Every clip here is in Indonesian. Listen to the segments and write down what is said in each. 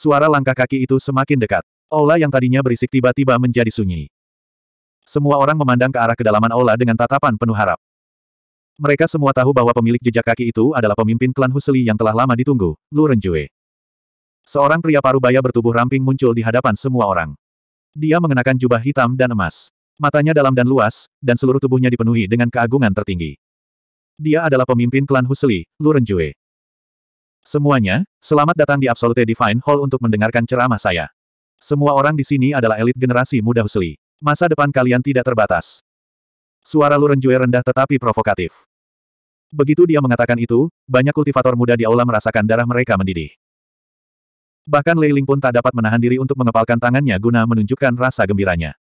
Suara langkah kaki itu semakin dekat. Aula yang tadinya berisik tiba-tiba menjadi sunyi. Semua orang memandang ke arah kedalaman aula dengan tatapan penuh harap. Mereka semua tahu bahwa pemilik jejak kaki itu adalah pemimpin klan Huseli yang telah lama ditunggu, Lu Renjue. Seorang pria parubaya bertubuh ramping muncul di hadapan semua orang. Dia mengenakan jubah hitam dan emas. Matanya dalam dan luas, dan seluruh tubuhnya dipenuhi dengan keagungan tertinggi. Dia adalah pemimpin klan Huseli, Lu Renjue. Semuanya, selamat datang di Absolute Divine Hall untuk mendengarkan ceramah saya. Semua orang di sini adalah elit generasi muda Husli. Masa depan kalian tidak terbatas. Suara Lurenjue rendah tetapi provokatif. Begitu dia mengatakan itu, banyak kultivator muda di aula merasakan darah mereka mendidih. Bahkan Lei Ling pun tak dapat menahan diri untuk mengepalkan tangannya guna menunjukkan rasa gembiranya.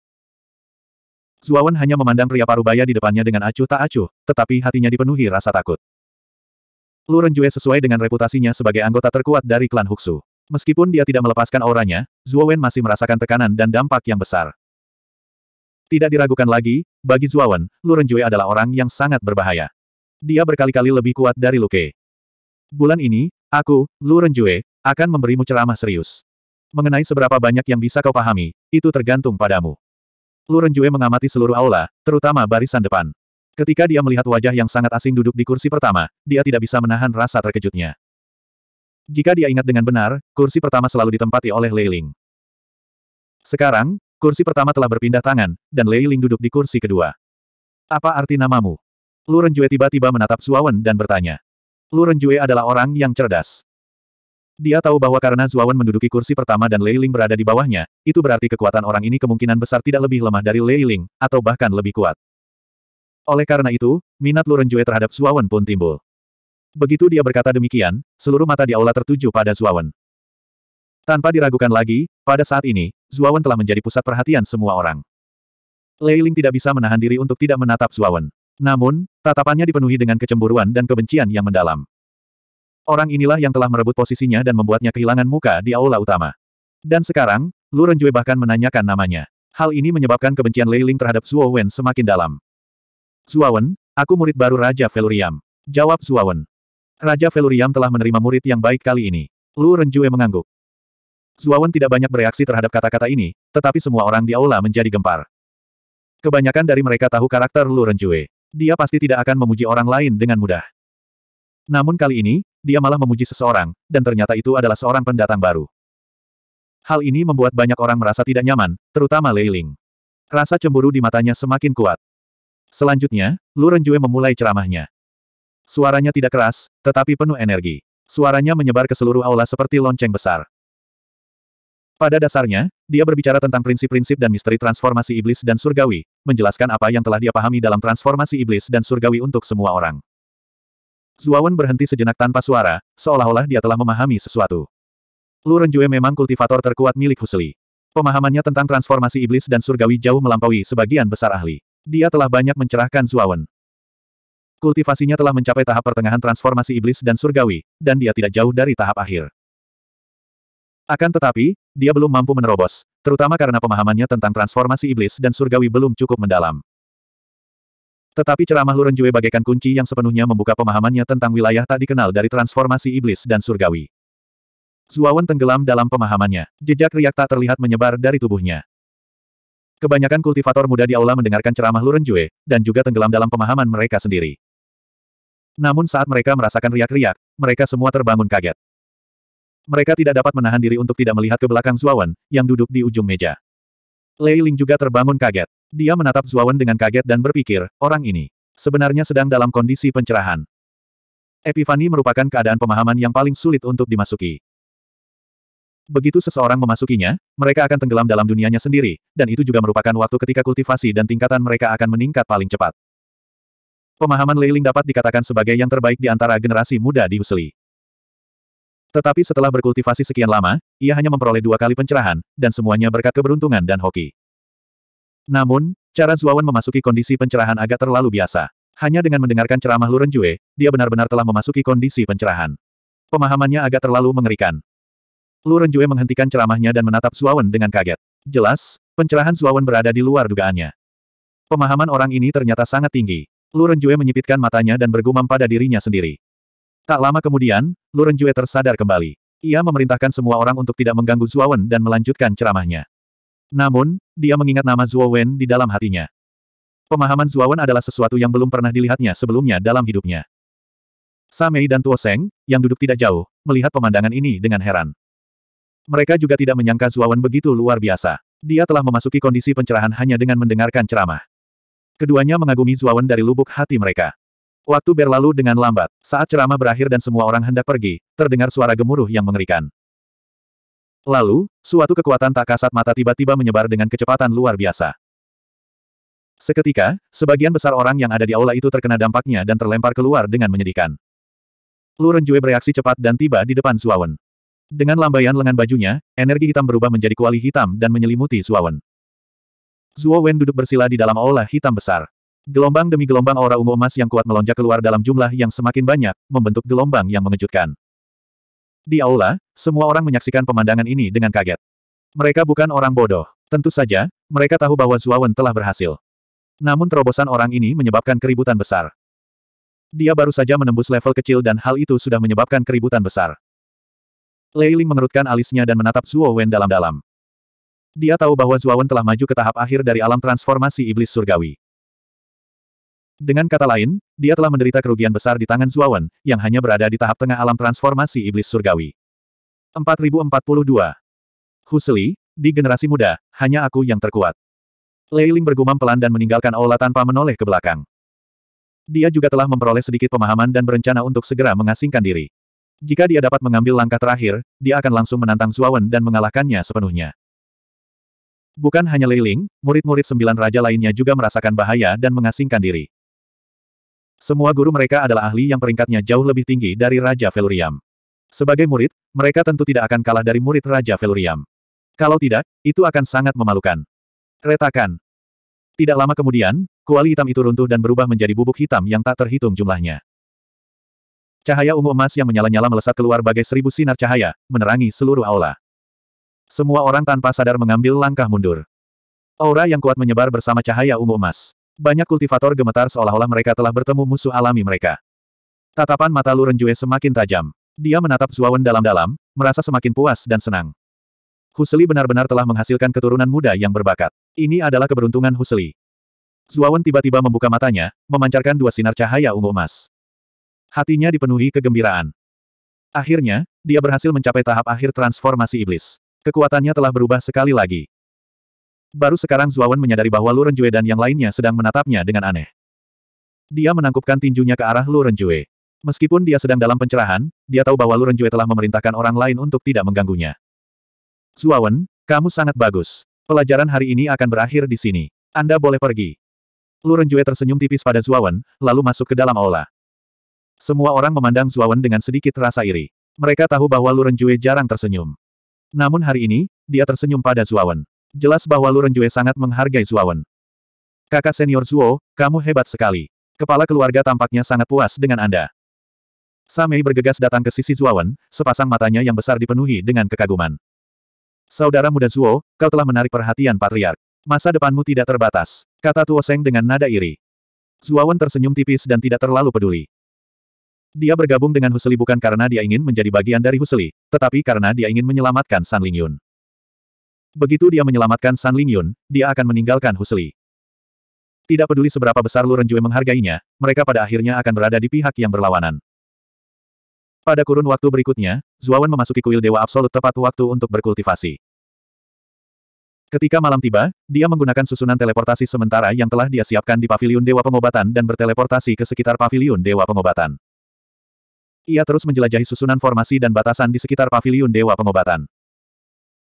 Zuawan hanya memandang pria parubaya di depannya dengan acuh tak acuh, tetapi hatinya dipenuhi rasa takut. Lu Renjue sesuai dengan reputasinya sebagai anggota terkuat dari klan Huxu. Meskipun dia tidak melepaskan auranya, Zhuo Wen masih merasakan tekanan dan dampak yang besar. Tidak diragukan lagi, bagi Zhuo Wen, Lu Renjue adalah orang yang sangat berbahaya. Dia berkali-kali lebih kuat dari Lu Ke. Bulan ini, aku, Lu Renjue, akan memberimu ceramah serius. Mengenai seberapa banyak yang bisa kau pahami, itu tergantung padamu. Lu Renjue mengamati seluruh aula, terutama barisan depan. Ketika dia melihat wajah yang sangat asing duduk di kursi pertama, dia tidak bisa menahan rasa terkejutnya. Jika dia ingat dengan benar, kursi pertama selalu ditempati oleh Leiling. Sekarang, kursi pertama telah berpindah tangan, dan Leiling duduk di kursi kedua. Apa arti namamu? Lu Renjue tiba-tiba menatap Zuawan dan bertanya. Lu Renjue adalah orang yang cerdas. Dia tahu bahwa karena Zuawan menduduki kursi pertama dan Leiling berada di bawahnya, itu berarti kekuatan orang ini kemungkinan besar tidak lebih lemah dari Leiling, atau bahkan lebih kuat. Oleh karena itu, minat lu Renjue terhadap Suawan pun timbul. Begitu dia berkata demikian, seluruh mata di aula tertuju pada Zuawan. Tanpa diragukan lagi, pada saat ini, Zuawan telah menjadi pusat perhatian semua orang. Leiling tidak bisa menahan diri untuk tidak menatap Zuawan. Namun, tatapannya dipenuhi dengan kecemburuan dan kebencian yang mendalam. Orang inilah yang telah merebut posisinya dan membuatnya kehilangan muka di aula utama. Dan sekarang, Lu Renjue bahkan menanyakan namanya. Hal ini menyebabkan kebencian Lei Ling terhadap Zuawan semakin dalam. Zuawan, aku murid baru Raja Veluriam. Jawab Zuawan. Raja Veluriam telah menerima murid yang baik kali ini. Lu Renjue mengangguk. Zuawan tidak banyak bereaksi terhadap kata-kata ini, tetapi semua orang di aula menjadi gempar. Kebanyakan dari mereka tahu karakter Lu Renjue. Dia pasti tidak akan memuji orang lain dengan mudah. Namun kali ini, dia malah memuji seseorang, dan ternyata itu adalah seorang pendatang baru. Hal ini membuat banyak orang merasa tidak nyaman, terutama Leiling. Rasa cemburu di matanya semakin kuat. Selanjutnya, Lu Renjue memulai ceramahnya. Suaranya tidak keras, tetapi penuh energi. Suaranya menyebar ke seluruh aula seperti lonceng besar. Pada dasarnya, dia berbicara tentang prinsip-prinsip dan misteri transformasi iblis dan surgawi, menjelaskan apa yang telah dia pahami dalam transformasi iblis dan surgawi untuk semua orang. Zuawan berhenti sejenak tanpa suara, seolah-olah dia telah memahami sesuatu. Lu Renjue memang kultivator terkuat milik Husli. Pemahamannya tentang transformasi iblis dan surgawi jauh melampaui sebagian besar ahli. Dia telah banyak mencerahkan Zuawan. Kultivasinya telah mencapai tahap pertengahan transformasi iblis dan surgawi, dan dia tidak jauh dari tahap akhir. Akan tetapi, dia belum mampu menerobos, terutama karena pemahamannya tentang transformasi iblis dan surgawi belum cukup mendalam. Tetapi ceramah Lurenjue bagaikan kunci yang sepenuhnya membuka pemahamannya tentang wilayah tak dikenal dari transformasi iblis dan surgawi. Zuawan tenggelam dalam pemahamannya. Jejak riak tak terlihat menyebar dari tubuhnya. Kebanyakan kultivator muda di aula mendengarkan ceramah Luren Jue, dan juga tenggelam dalam pemahaman mereka sendiri. Namun saat mereka merasakan riak-riak, mereka semua terbangun kaget. Mereka tidak dapat menahan diri untuk tidak melihat ke belakang Zuawan, yang duduk di ujung meja. Lei Ling juga terbangun kaget. Dia menatap Zuawan dengan kaget dan berpikir, orang ini sebenarnya sedang dalam kondisi pencerahan. Epifani merupakan keadaan pemahaman yang paling sulit untuk dimasuki. Begitu seseorang memasukinya, mereka akan tenggelam dalam dunianya sendiri, dan itu juga merupakan waktu ketika kultivasi dan tingkatan mereka akan meningkat paling cepat. Pemahaman Leiling dapat dikatakan sebagai yang terbaik di antara generasi muda di Husli. Tetapi setelah berkultivasi sekian lama, ia hanya memperoleh dua kali pencerahan, dan semuanya berkat keberuntungan dan hoki. Namun, cara Zuawan memasuki kondisi pencerahan agak terlalu biasa. Hanya dengan mendengarkan ceramah Lurenjue, dia benar-benar telah memasuki kondisi pencerahan. Pemahamannya agak terlalu mengerikan. Lu Renjue menghentikan ceramahnya dan menatap Suawan dengan kaget. Jelas, pencerahan Suawan berada di luar dugaannya. Pemahaman orang ini ternyata sangat tinggi. Lu Renjue menyipitkan matanya dan bergumam pada dirinya sendiri. Tak lama kemudian, Lu Renjue tersadar kembali. Ia memerintahkan semua orang untuk tidak mengganggu Zuawan dan melanjutkan ceramahnya. Namun, dia mengingat nama Zuowen di dalam hatinya. Pemahaman Zuawan adalah sesuatu yang belum pernah dilihatnya sebelumnya dalam hidupnya. Samei dan Tuoseng, yang duduk tidak jauh, melihat pemandangan ini dengan heran. Mereka juga tidak menyangka Zuawan begitu luar biasa. Dia telah memasuki kondisi pencerahan hanya dengan mendengarkan ceramah. Keduanya mengagumi Zuawan dari lubuk hati mereka. Waktu berlalu dengan lambat, saat ceramah berakhir dan semua orang hendak pergi, terdengar suara gemuruh yang mengerikan. Lalu, suatu kekuatan tak kasat mata tiba-tiba menyebar dengan kecepatan luar biasa. Seketika, sebagian besar orang yang ada di aula itu terkena dampaknya dan terlempar keluar dengan menyedihkan. Lu Renjue bereaksi cepat dan tiba di depan Zuawan. Dengan lambaian lengan bajunya, energi hitam berubah menjadi kuali hitam dan menyelimuti Zuowen. Zuowen duduk bersila di dalam aula hitam besar. Gelombang demi gelombang aura ungu emas yang kuat melonjak keluar dalam jumlah yang semakin banyak, membentuk gelombang yang mengejutkan. Di aula, semua orang menyaksikan pemandangan ini dengan kaget. Mereka bukan orang bodoh. Tentu saja, mereka tahu bahwa Zuowen telah berhasil. Namun terobosan orang ini menyebabkan keributan besar. Dia baru saja menembus level kecil dan hal itu sudah menyebabkan keributan besar. Lei Ling mengerutkan alisnya dan menatap Zuo Wen dalam-dalam. Dia tahu bahwa Zuo Wen telah maju ke tahap akhir dari alam transformasi iblis surgawi. Dengan kata lain, dia telah menderita kerugian besar di tangan Zuo Wen, yang hanya berada di tahap tengah alam transformasi iblis surgawi. 4042. Husli, di generasi muda, hanya aku yang terkuat. Lei Ling bergumam pelan dan meninggalkan aula tanpa menoleh ke belakang dia juga telah memperoleh sedikit pemahaman dan berencana untuk segera mengasingkan diri. Jika dia dapat mengambil langkah terakhir, dia akan langsung menantang Zuawan dan mengalahkannya sepenuhnya. Bukan hanya Leiling, murid-murid sembilan raja lainnya juga merasakan bahaya dan mengasingkan diri. Semua guru mereka adalah ahli yang peringkatnya jauh lebih tinggi dari Raja Veluriam. Sebagai murid, mereka tentu tidak akan kalah dari murid Raja Veluriam. Kalau tidak, itu akan sangat memalukan. Retakan. Tidak lama kemudian, kuali hitam itu runtuh dan berubah menjadi bubuk hitam yang tak terhitung jumlahnya. Cahaya ungu emas yang menyala-nyala melesat keluar bagai seribu sinar cahaya, menerangi seluruh aula. Semua orang tanpa sadar mengambil langkah mundur. Aura yang kuat menyebar bersama cahaya ungu emas. Banyak kultivator gemetar seolah-olah mereka telah bertemu musuh alami mereka. Tatapan mata Lu Renjue semakin tajam. Dia menatap Zuawan dalam-dalam, merasa semakin puas dan senang. Husli benar-benar telah menghasilkan keturunan muda yang berbakat. Ini adalah keberuntungan Husli. Zuawan tiba-tiba membuka matanya, memancarkan dua sinar cahaya ungu emas. Hatinya dipenuhi kegembiraan. Akhirnya, dia berhasil mencapai tahap akhir transformasi iblis. Kekuatannya telah berubah sekali lagi. Baru sekarang Zuawan menyadari bahwa Lu Renjue dan yang lainnya sedang menatapnya dengan aneh. Dia menangkupkan tinjunya ke arah Lu Renjue. Meskipun dia sedang dalam pencerahan, dia tahu bahwa Lu Renjue telah memerintahkan orang lain untuk tidak mengganggunya. Zuawan, kamu sangat bagus. Pelajaran hari ini akan berakhir di sini. Anda boleh pergi. Lu Renjue tersenyum tipis pada Zuawan, lalu masuk ke dalam aula. Semua orang memandang Zuawan dengan sedikit rasa iri. Mereka tahu bahwa Lu Renjue jarang tersenyum. Namun hari ini, dia tersenyum pada Zuawan. Jelas bahwa Lu Renjue sangat menghargai Zuawan. Kakak senior Zuo, kamu hebat sekali. Kepala keluarga tampaknya sangat puas dengan Anda. Samei bergegas datang ke sisi Zuawan, sepasang matanya yang besar dipenuhi dengan kekaguman. Saudara muda Zuo, kau telah menarik perhatian patriark. Masa depanmu tidak terbatas, kata Tuo Seng dengan nada iri. Zuawan tersenyum tipis dan tidak terlalu peduli. Dia bergabung dengan Husli bukan karena dia ingin menjadi bagian dari Husli, tetapi karena dia ingin menyelamatkan San Lingyun. Begitu dia menyelamatkan San Lingyun, dia akan meninggalkan Husli. Tidak peduli seberapa besar Lu Renjue menghargainya, mereka pada akhirnya akan berada di pihak yang berlawanan. Pada kurun waktu berikutnya, Zuawan memasuki kuil Dewa Absolut tepat waktu untuk berkultivasi. Ketika malam tiba, dia menggunakan susunan teleportasi sementara yang telah dia siapkan di Paviliun Dewa Pengobatan dan berteleportasi ke sekitar Paviliun Dewa Pengobatan. Ia terus menjelajahi susunan formasi dan batasan di sekitar paviliun Dewa Pengobatan.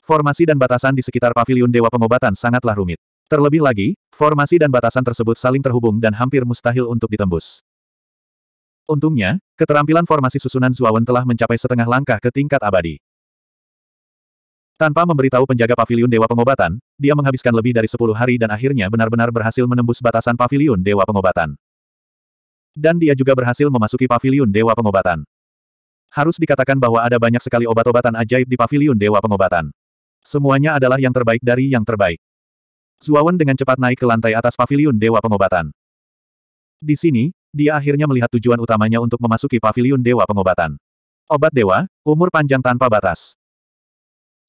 Formasi dan batasan di sekitar paviliun Dewa Pengobatan sangatlah rumit. Terlebih lagi, formasi dan batasan tersebut saling terhubung dan hampir mustahil untuk ditembus. Untungnya, keterampilan formasi susunan Zuawan telah mencapai setengah langkah ke tingkat abadi. Tanpa memberitahu penjaga paviliun Dewa Pengobatan, dia menghabiskan lebih dari 10 hari dan akhirnya benar-benar berhasil menembus batasan paviliun Dewa Pengobatan. Dan dia juga berhasil memasuki paviliun Dewa Pengobatan. Harus dikatakan bahwa ada banyak sekali obat-obatan ajaib di paviliun Dewa Pengobatan. Semuanya adalah yang terbaik dari yang terbaik. Zuawan dengan cepat naik ke lantai atas paviliun Dewa Pengobatan. Di sini, dia akhirnya melihat tujuan utamanya untuk memasuki paviliun Dewa Pengobatan. Obat Dewa, umur panjang tanpa batas.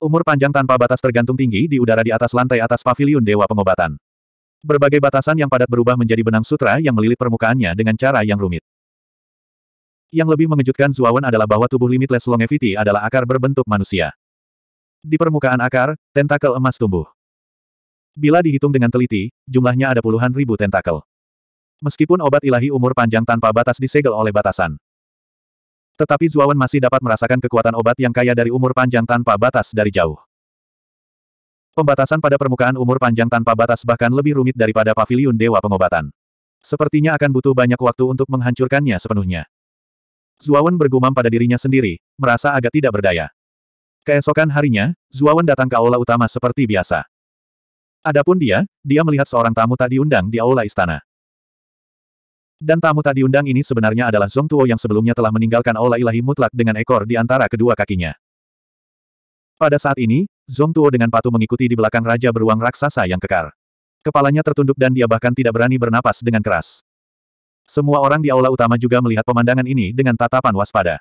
Umur panjang tanpa batas tergantung tinggi di udara di atas lantai atas paviliun Dewa Pengobatan. Berbagai batasan yang padat berubah menjadi benang sutra yang melilit permukaannya dengan cara yang rumit. Yang lebih mengejutkan Zuawan adalah bahwa tubuh limitless longevity adalah akar berbentuk manusia. Di permukaan akar, tentakel emas tumbuh. Bila dihitung dengan teliti, jumlahnya ada puluhan ribu tentakel. Meskipun obat ilahi umur panjang tanpa batas disegel oleh batasan. Tetapi Zuawan masih dapat merasakan kekuatan obat yang kaya dari umur panjang tanpa batas dari jauh. Pembatasan pada permukaan umur panjang tanpa batas bahkan lebih rumit daripada paviliun Dewa Pengobatan. Sepertinya akan butuh banyak waktu untuk menghancurkannya sepenuhnya. Zuawan bergumam pada dirinya sendiri, merasa agak tidak berdaya. Keesokan harinya, Zuawan datang ke aula utama seperti biasa. Adapun dia, dia melihat seorang tamu tak diundang di aula istana. Dan tamu tak diundang ini sebenarnya adalah Zong Tuo yang sebelumnya telah meninggalkan aula ilahi mutlak dengan ekor di antara kedua kakinya. Pada saat ini, Zong Tuo dengan patuh mengikuti di belakang Raja Beruang Raksasa yang kekar. Kepalanya tertunduk dan dia bahkan tidak berani bernapas dengan keras. Semua orang di aula utama juga melihat pemandangan ini dengan tatapan waspada.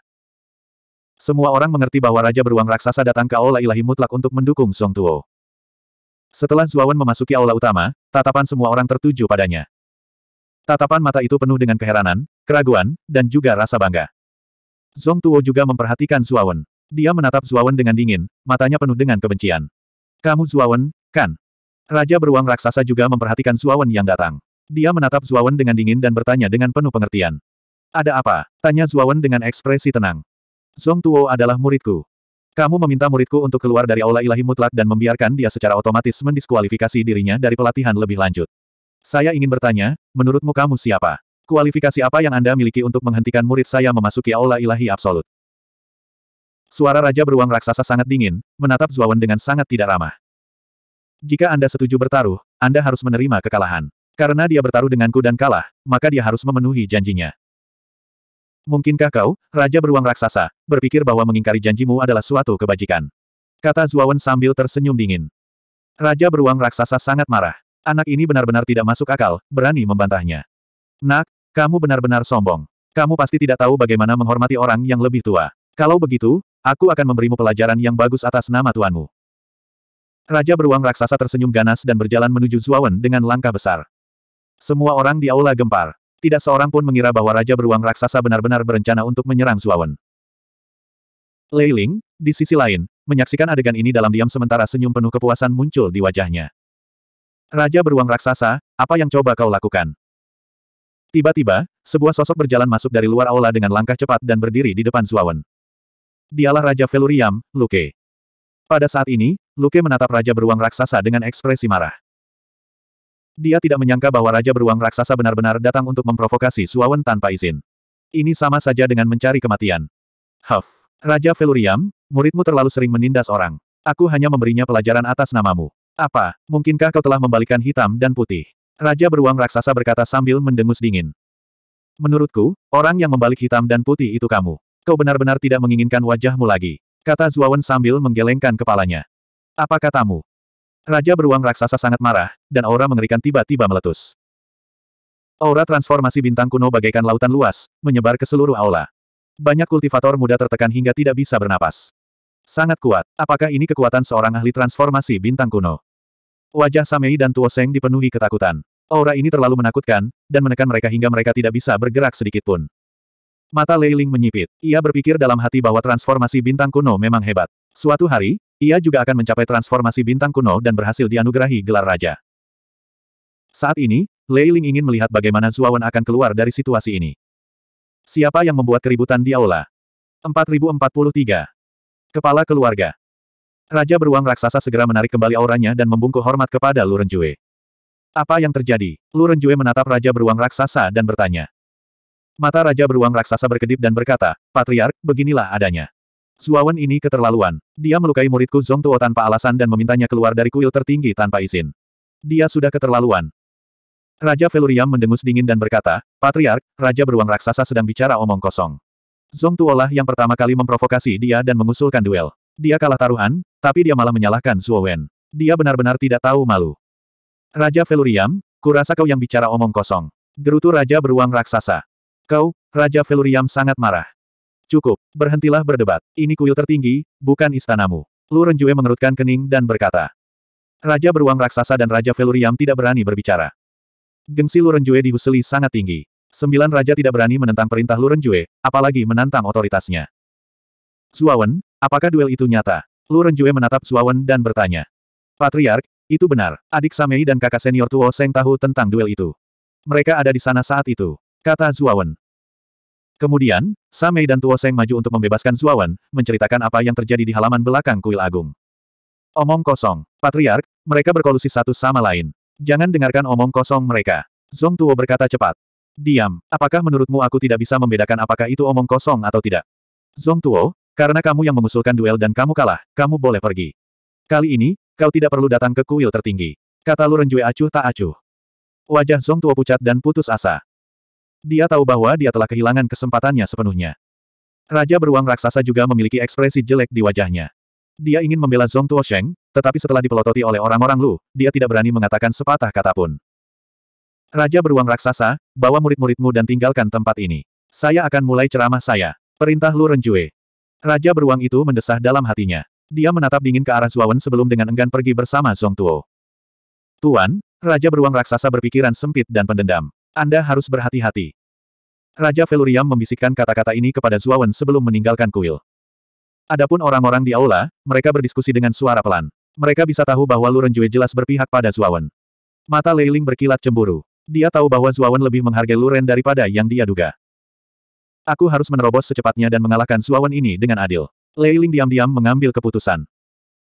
Semua orang mengerti bahwa Raja Beruang Raksasa datang ke aula ilahi mutlak untuk mendukung Zong Tuo. Setelah Zuawan memasuki aula utama, tatapan semua orang tertuju padanya. Tatapan mata itu penuh dengan keheranan, keraguan, dan juga rasa bangga. Zong Tuo juga memperhatikan Zuawan. Dia menatap Zuawan dengan dingin, matanya penuh dengan kebencian. Kamu Zuawan, kan? Raja beruang raksasa juga memperhatikan Zuawan yang datang. Dia menatap Zuawan dengan dingin dan bertanya dengan penuh pengertian. Ada apa? Tanya Zuawan dengan ekspresi tenang. Zong Tuo adalah muridku. Kamu meminta muridku untuk keluar dari aula ilahi mutlak dan membiarkan dia secara otomatis mendiskualifikasi dirinya dari pelatihan lebih lanjut. Saya ingin bertanya, menurutmu kamu siapa? Kualifikasi apa yang Anda miliki untuk menghentikan murid saya memasuki aula ilahi absolut? Suara Raja Beruang Raksasa sangat dingin, menatap Zuawan dengan sangat tidak ramah. Jika Anda setuju bertaruh, Anda harus menerima kekalahan. Karena dia bertaruh denganku dan kalah, maka dia harus memenuhi janjinya. Mungkinkah kau, Raja Beruang Raksasa, berpikir bahwa mengingkari janjimu adalah suatu kebajikan? Kata Zuawan sambil tersenyum dingin. Raja Beruang Raksasa sangat marah. Anak ini benar-benar tidak masuk akal, berani membantahnya. Nak, kamu benar-benar sombong. Kamu pasti tidak tahu bagaimana menghormati orang yang lebih tua. Kalau begitu, Aku akan memberimu pelajaran yang bagus atas nama tuanmu. Raja beruang raksasa tersenyum ganas dan berjalan menuju Zuawan dengan langkah besar. Semua orang di aula gempar. Tidak seorang pun mengira bahwa Raja Beruang Raksasa benar-benar berencana untuk menyerang Zuawan. Lei Ling, di sisi lain, menyaksikan adegan ini dalam diam sementara senyum penuh kepuasan muncul di wajahnya. Raja Beruang Raksasa, apa yang coba kau lakukan? Tiba-tiba, sebuah sosok berjalan masuk dari luar aula dengan langkah cepat dan berdiri di depan Zuawan dialah Raja Veluriam, Luke. Pada saat ini, Luke menatap Raja Beruang Raksasa dengan ekspresi marah. Dia tidak menyangka bahwa Raja Beruang Raksasa benar-benar datang untuk memprovokasi Suawen tanpa izin. Ini sama saja dengan mencari kematian. Huff. Raja Veluriam, muridmu terlalu sering menindas orang. Aku hanya memberinya pelajaran atas namamu. Apa, mungkinkah kau telah membalikan hitam dan putih? Raja Beruang Raksasa berkata sambil mendengus dingin. Menurutku, orang yang membalik hitam dan putih itu kamu. Kau benar-benar tidak menginginkan wajahmu lagi, kata Zuawan sambil menggelengkan kepalanya. Apa katamu? Raja beruang raksasa sangat marah, dan aura mengerikan tiba-tiba meletus. Aura transformasi bintang kuno bagaikan lautan luas, menyebar ke seluruh aula. Banyak kultivator muda tertekan hingga tidak bisa bernapas. Sangat kuat, apakah ini kekuatan seorang ahli transformasi bintang kuno? Wajah Samei dan Tuo Seng dipenuhi ketakutan. Aura ini terlalu menakutkan, dan menekan mereka hingga mereka tidak bisa bergerak sedikit pun. Mata Lei Ling menyipit. Ia berpikir dalam hati bahwa transformasi bintang kuno memang hebat. Suatu hari, ia juga akan mencapai transformasi bintang kuno dan berhasil dianugerahi gelar raja. Saat ini, Lei Ling ingin melihat bagaimana Zuawan akan keluar dari situasi ini. Siapa yang membuat keributan di aula? 4043. Kepala keluarga. Raja beruang raksasa segera menarik kembali auranya dan membungkuk hormat kepada Lu Renjue. Apa yang terjadi? Lu Renjue menatap Raja beruang raksasa dan bertanya. Mata Raja Beruang Raksasa berkedip dan berkata, Patriark, beginilah adanya. Suawan ini keterlaluan. Dia melukai muridku Zong Tuo tanpa alasan dan memintanya keluar dari kuil tertinggi tanpa izin. Dia sudah keterlaluan. Raja Veluriam mendengus dingin dan berkata, Patriark, Raja Beruang Raksasa sedang bicara omong kosong. Zong Tuo lah yang pertama kali memprovokasi dia dan mengusulkan duel. Dia kalah taruhan, tapi dia malah menyalahkan Suowen. Dia benar-benar tidak tahu malu. Raja Veluriam, kurasa kau yang bicara omong kosong. Gerutu Raja Beruang Raksasa. Kau, Raja Veluriam sangat marah. Cukup, berhentilah berdebat. Ini kuil tertinggi, bukan istanamu. Lu Renjue mengerutkan kening dan berkata. Raja beruang raksasa dan Raja Veluriam tidak berani berbicara. Gengsi Lu Renjue dihuseli sangat tinggi. Sembilan raja tidak berani menentang perintah Lu Renjue, apalagi menantang otoritasnya. Zuawan, apakah duel itu nyata? Lu Renjue menatap Zuawan dan bertanya. Patriark, itu benar. Adik Samei dan kakak senior Tuo Seng tahu tentang duel itu. Mereka ada di sana saat itu, kata Zuawan. Kemudian, Samei dan Tuo Seng maju untuk membebaskan Zuawan, menceritakan apa yang terjadi di halaman belakang kuil agung. Omong kosong. Patriark, mereka berkolusi satu sama lain. Jangan dengarkan omong kosong mereka. Zong Tuo berkata cepat. Diam, apakah menurutmu aku tidak bisa membedakan apakah itu omong kosong atau tidak? Zong Tuo, karena kamu yang mengusulkan duel dan kamu kalah, kamu boleh pergi. Kali ini, kau tidak perlu datang ke kuil tertinggi. Kata Lu Renjue acuh tak acuh. Wajah Zong Tuo pucat dan putus asa. Dia tahu bahwa dia telah kehilangan kesempatannya sepenuhnya. Raja beruang raksasa juga memiliki ekspresi jelek di wajahnya. Dia ingin membela Zong Tuo Sheng, tetapi setelah dipelototi oleh orang-orang Lu, dia tidak berani mengatakan sepatah kata pun. Raja beruang raksasa, bawa murid-muridmu dan tinggalkan tempat ini. Saya akan mulai ceramah saya. Perintah Lu Renjue. Raja beruang itu mendesah dalam hatinya. Dia menatap dingin ke arah Zuawan sebelum dengan enggan pergi bersama Zong Tuo. Tuan, Raja beruang raksasa berpikiran sempit dan pendendam. Anda harus berhati-hati. Raja Veluriam membisikkan kata-kata ini kepada Zuawan sebelum meninggalkan kuil. Adapun orang-orang di aula, mereka berdiskusi dengan suara pelan. Mereka bisa tahu bahwa Lu Jue jelas berpihak pada Zuawan. Mata Leiling berkilat cemburu. Dia tahu bahwa Zuawan lebih menghargai Luren daripada yang dia duga. Aku harus menerobos secepatnya dan mengalahkan Zuawan ini dengan adil. Leiling diam-diam mengambil keputusan.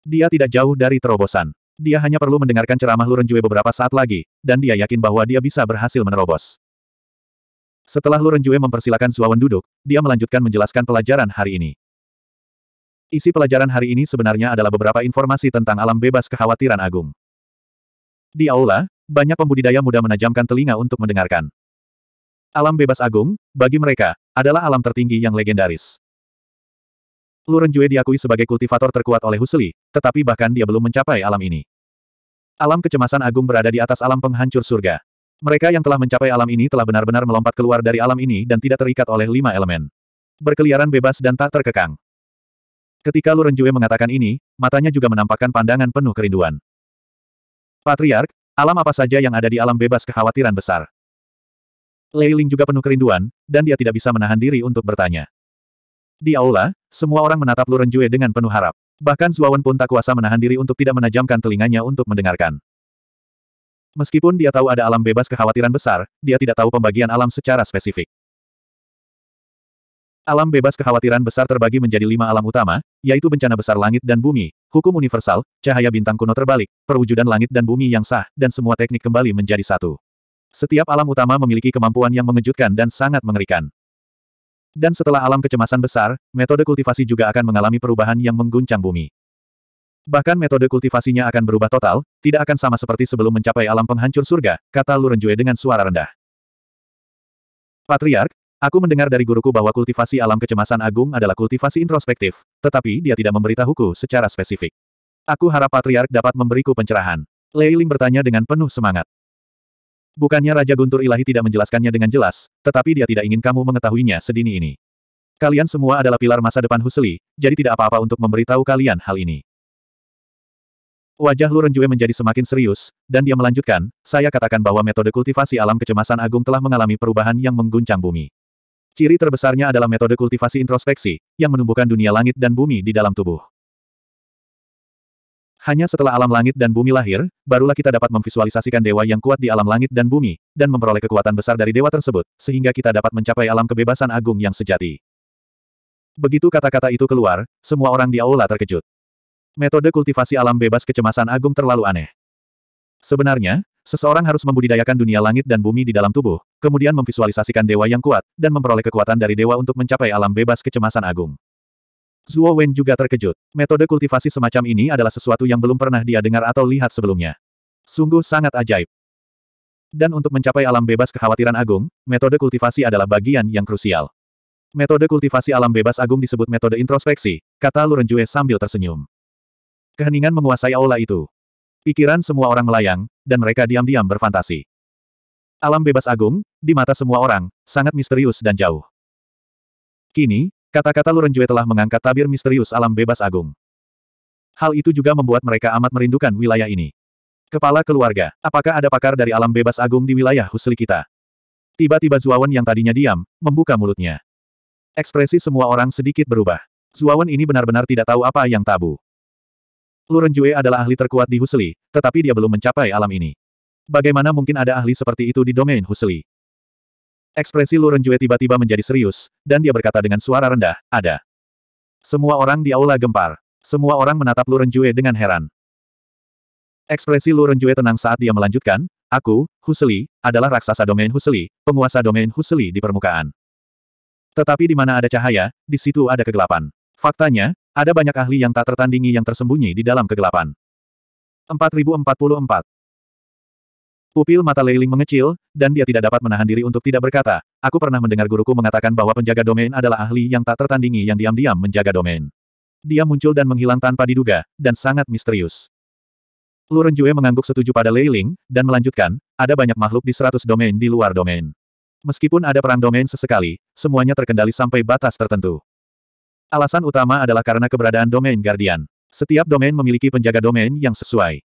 Dia tidak jauh dari terobosan. Dia hanya perlu mendengarkan ceramah Lurenjue beberapa saat lagi, dan dia yakin bahwa dia bisa berhasil menerobos. Setelah Lurenjue mempersilahkan Suawan duduk, dia melanjutkan menjelaskan pelajaran hari ini. Isi pelajaran hari ini sebenarnya adalah beberapa informasi tentang alam bebas kekhawatiran agung. Di aula, banyak pembudidaya muda menajamkan telinga untuk mendengarkan. Alam bebas agung, bagi mereka, adalah alam tertinggi yang legendaris. Lu Renjue diakui sebagai kultivator terkuat oleh Husli, tetapi bahkan dia belum mencapai alam ini. Alam kecemasan agung berada di atas alam penghancur surga. Mereka yang telah mencapai alam ini telah benar-benar melompat keluar dari alam ini dan tidak terikat oleh lima elemen. Berkeliaran bebas dan tak terkekang. Ketika Lu Renjue mengatakan ini, matanya juga menampakkan pandangan penuh kerinduan. Patriark, alam apa saja yang ada di alam bebas kekhawatiran besar? Lei Ling juga penuh kerinduan, dan dia tidak bisa menahan diri untuk bertanya. Di aula, semua orang menatap Lu Jue dengan penuh harap. Bahkan Zuawan pun tak kuasa menahan diri untuk tidak menajamkan telinganya untuk mendengarkan. Meskipun dia tahu ada alam bebas kekhawatiran besar, dia tidak tahu pembagian alam secara spesifik. Alam bebas kekhawatiran besar terbagi menjadi lima alam utama, yaitu bencana besar langit dan bumi, hukum universal, cahaya bintang kuno terbalik, perwujudan langit dan bumi yang sah, dan semua teknik kembali menjadi satu. Setiap alam utama memiliki kemampuan yang mengejutkan dan sangat mengerikan. Dan setelah alam kecemasan besar, metode kultivasi juga akan mengalami perubahan yang mengguncang bumi. Bahkan metode kultivasinya akan berubah total, tidak akan sama seperti sebelum mencapai alam penghancur surga, kata Lurenjue dengan suara rendah. Patriark, aku mendengar dari guruku bahwa kultivasi alam kecemasan agung adalah kultivasi introspektif, tetapi dia tidak memberitahuku secara spesifik. Aku harap Patriark dapat memberiku pencerahan. Leiling bertanya dengan penuh semangat. Bukannya Raja Guntur Ilahi tidak menjelaskannya dengan jelas, tetapi dia tidak ingin kamu mengetahuinya sedini ini. Kalian semua adalah pilar masa depan Husli, jadi tidak apa-apa untuk memberitahu kalian hal ini. Wajah Lu Renjue menjadi semakin serius, dan dia melanjutkan, saya katakan bahwa metode kultivasi alam kecemasan agung telah mengalami perubahan yang mengguncang bumi. Ciri terbesarnya adalah metode kultivasi introspeksi, yang menumbuhkan dunia langit dan bumi di dalam tubuh. Hanya setelah alam langit dan bumi lahir, barulah kita dapat memvisualisasikan dewa yang kuat di alam langit dan bumi, dan memperoleh kekuatan besar dari dewa tersebut, sehingga kita dapat mencapai alam kebebasan agung yang sejati. Begitu kata-kata itu keluar, semua orang di aula terkejut. Metode kultivasi alam bebas kecemasan agung terlalu aneh. Sebenarnya, seseorang harus membudidayakan dunia langit dan bumi di dalam tubuh, kemudian memvisualisasikan dewa yang kuat, dan memperoleh kekuatan dari dewa untuk mencapai alam bebas kecemasan agung. Zuo Wen juga terkejut. Metode kultivasi semacam ini adalah sesuatu yang belum pernah dia dengar atau lihat sebelumnya. Sungguh sangat ajaib. Dan untuk mencapai alam bebas kekhawatiran agung, metode kultivasi adalah bagian yang krusial. Metode kultivasi alam bebas agung disebut metode introspeksi, kata Lurenjue sambil tersenyum. Keheningan menguasai aula itu. Pikiran semua orang melayang, dan mereka diam-diam berfantasi. Alam bebas agung, di mata semua orang, sangat misterius dan jauh. Kini, Kata-kata Lurenjue telah mengangkat tabir misterius alam bebas agung. Hal itu juga membuat mereka amat merindukan wilayah ini. Kepala keluarga, apakah ada pakar dari alam bebas agung di wilayah husli kita? Tiba-tiba Zuawan yang tadinya diam, membuka mulutnya. Ekspresi semua orang sedikit berubah. Zuawan ini benar-benar tidak tahu apa yang tabu. Lurenjue adalah ahli terkuat di Husli, tetapi dia belum mencapai alam ini. Bagaimana mungkin ada ahli seperti itu di domain Husli? Ekspresi Lu Renjue tiba-tiba menjadi serius, dan dia berkata dengan suara rendah, ada. Semua orang di aula gempar. Semua orang menatap Lu Renjue dengan heran. Ekspresi Lu Renjue tenang saat dia melanjutkan, Aku, Husli, adalah raksasa domain Husli, penguasa domain Husli di permukaan. Tetapi di mana ada cahaya, di situ ada kegelapan. Faktanya, ada banyak ahli yang tak tertandingi yang tersembunyi di dalam kegelapan. 4044 Pupil mata Leiling mengecil, dan dia tidak dapat menahan diri untuk tidak berkata, aku pernah mendengar guruku mengatakan bahwa penjaga domain adalah ahli yang tak tertandingi yang diam-diam menjaga domain. Dia muncul dan menghilang tanpa diduga, dan sangat misterius. Lu Renjue mengangguk setuju pada Leiling, dan melanjutkan, ada banyak makhluk di seratus domain di luar domain. Meskipun ada perang domain sesekali, semuanya terkendali sampai batas tertentu. Alasan utama adalah karena keberadaan domain Guardian. Setiap domain memiliki penjaga domain yang sesuai.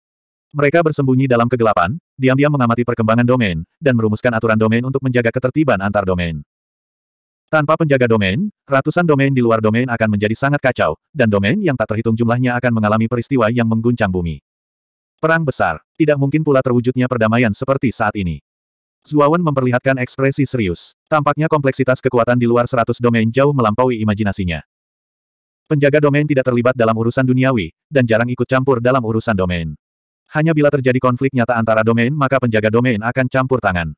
Mereka bersembunyi dalam kegelapan, diam-diam mengamati perkembangan domain, dan merumuskan aturan domain untuk menjaga ketertiban antar domain. Tanpa penjaga domain, ratusan domain di luar domain akan menjadi sangat kacau, dan domain yang tak terhitung jumlahnya akan mengalami peristiwa yang mengguncang bumi. Perang besar, tidak mungkin pula terwujudnya perdamaian seperti saat ini. Zuawan memperlihatkan ekspresi serius. Tampaknya kompleksitas kekuatan di luar seratus domain jauh melampaui imajinasinya. Penjaga domain tidak terlibat dalam urusan duniawi, dan jarang ikut campur dalam urusan domain. Hanya bila terjadi konflik nyata antara domain maka penjaga domain akan campur tangan.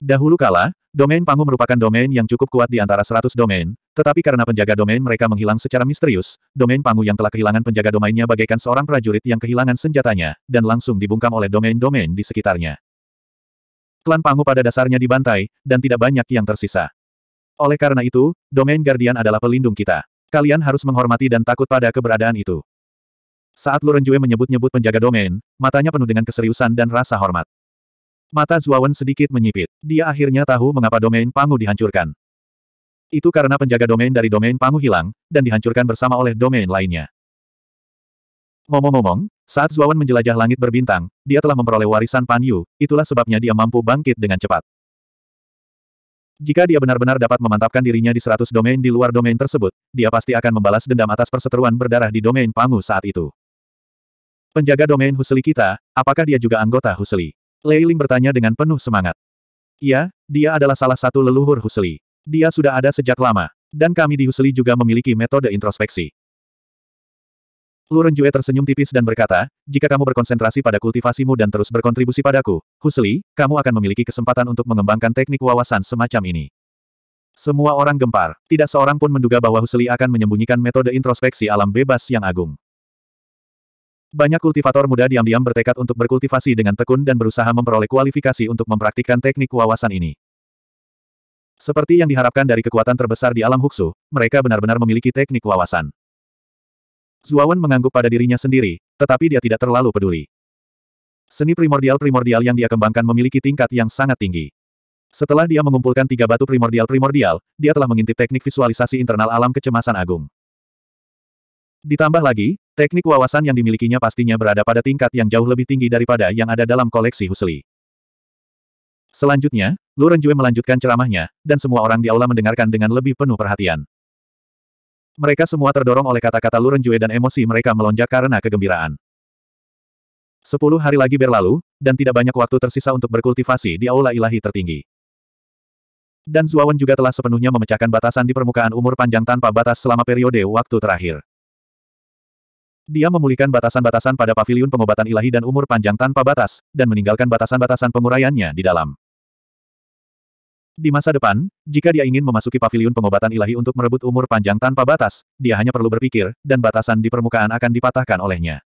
Dahulu kala, domain Pangu merupakan domain yang cukup kuat di antara 100 domain, tetapi karena penjaga domain mereka menghilang secara misterius, domain Pangu yang telah kehilangan penjaga domainnya bagaikan seorang prajurit yang kehilangan senjatanya, dan langsung dibungkam oleh domain-domain di sekitarnya. Klan Pangu pada dasarnya dibantai, dan tidak banyak yang tersisa. Oleh karena itu, domain Guardian adalah pelindung kita. Kalian harus menghormati dan takut pada keberadaan itu. Saat Lu Renjue menyebut-nyebut penjaga domain, matanya penuh dengan keseriusan dan rasa hormat. Mata Zuawan sedikit menyipit. Dia akhirnya tahu mengapa domain Pangu dihancurkan. Itu karena penjaga domain dari domain Pangu hilang, dan dihancurkan bersama oleh domain lainnya. Ngomong-ngomong, saat Zuawan menjelajah langit berbintang, dia telah memperoleh warisan Pan Yu, itulah sebabnya dia mampu bangkit dengan cepat. Jika dia benar-benar dapat memantapkan dirinya di seratus domain di luar domain tersebut, dia pasti akan membalas dendam atas perseteruan berdarah di domain Pangu saat itu. Penjaga domain Husli kita, apakah dia juga anggota Husli? Lei Ling bertanya dengan penuh semangat. Ya, dia adalah salah satu leluhur Husli. Dia sudah ada sejak lama, dan kami di Husli juga memiliki metode introspeksi. Luren Jue tersenyum tipis dan berkata, jika kamu berkonsentrasi pada kultivasimu dan terus berkontribusi padaku, Husli, kamu akan memiliki kesempatan untuk mengembangkan teknik wawasan semacam ini. Semua orang gempar, tidak seorang pun menduga bahwa Husli akan menyembunyikan metode introspeksi alam bebas yang agung. Banyak kultivator muda diam-diam bertekad untuk berkultivasi dengan tekun dan berusaha memperoleh kualifikasi untuk mempraktikkan teknik wawasan ini. Seperti yang diharapkan dari kekuatan terbesar di alam huksu, mereka benar-benar memiliki teknik wawasan. Zuawan mengangguk pada dirinya sendiri, tetapi dia tidak terlalu peduli. Seni primordial-primordial yang dia kembangkan memiliki tingkat yang sangat tinggi. Setelah dia mengumpulkan tiga batu primordial-primordial, dia telah mengintip teknik visualisasi internal alam kecemasan agung. Ditambah lagi, Teknik wawasan yang dimilikinya pastinya berada pada tingkat yang jauh lebih tinggi daripada yang ada dalam koleksi Husli. Selanjutnya, Lu Renjue melanjutkan ceramahnya, dan semua orang di aula mendengarkan dengan lebih penuh perhatian. Mereka semua terdorong oleh kata-kata Lu Renjue dan emosi mereka melonjak karena kegembiraan. Sepuluh hari lagi berlalu, dan tidak banyak waktu tersisa untuk berkultivasi di aula ilahi tertinggi. Dan Zuawan juga telah sepenuhnya memecahkan batasan di permukaan umur panjang tanpa batas selama periode waktu terakhir. Dia memulihkan batasan-batasan pada paviliun pengobatan ilahi dan umur panjang tanpa batas, dan meninggalkan batasan-batasan penguraiannya di dalam. Di masa depan, jika dia ingin memasuki paviliun pengobatan ilahi untuk merebut umur panjang tanpa batas, dia hanya perlu berpikir, dan batasan di permukaan akan dipatahkan olehnya.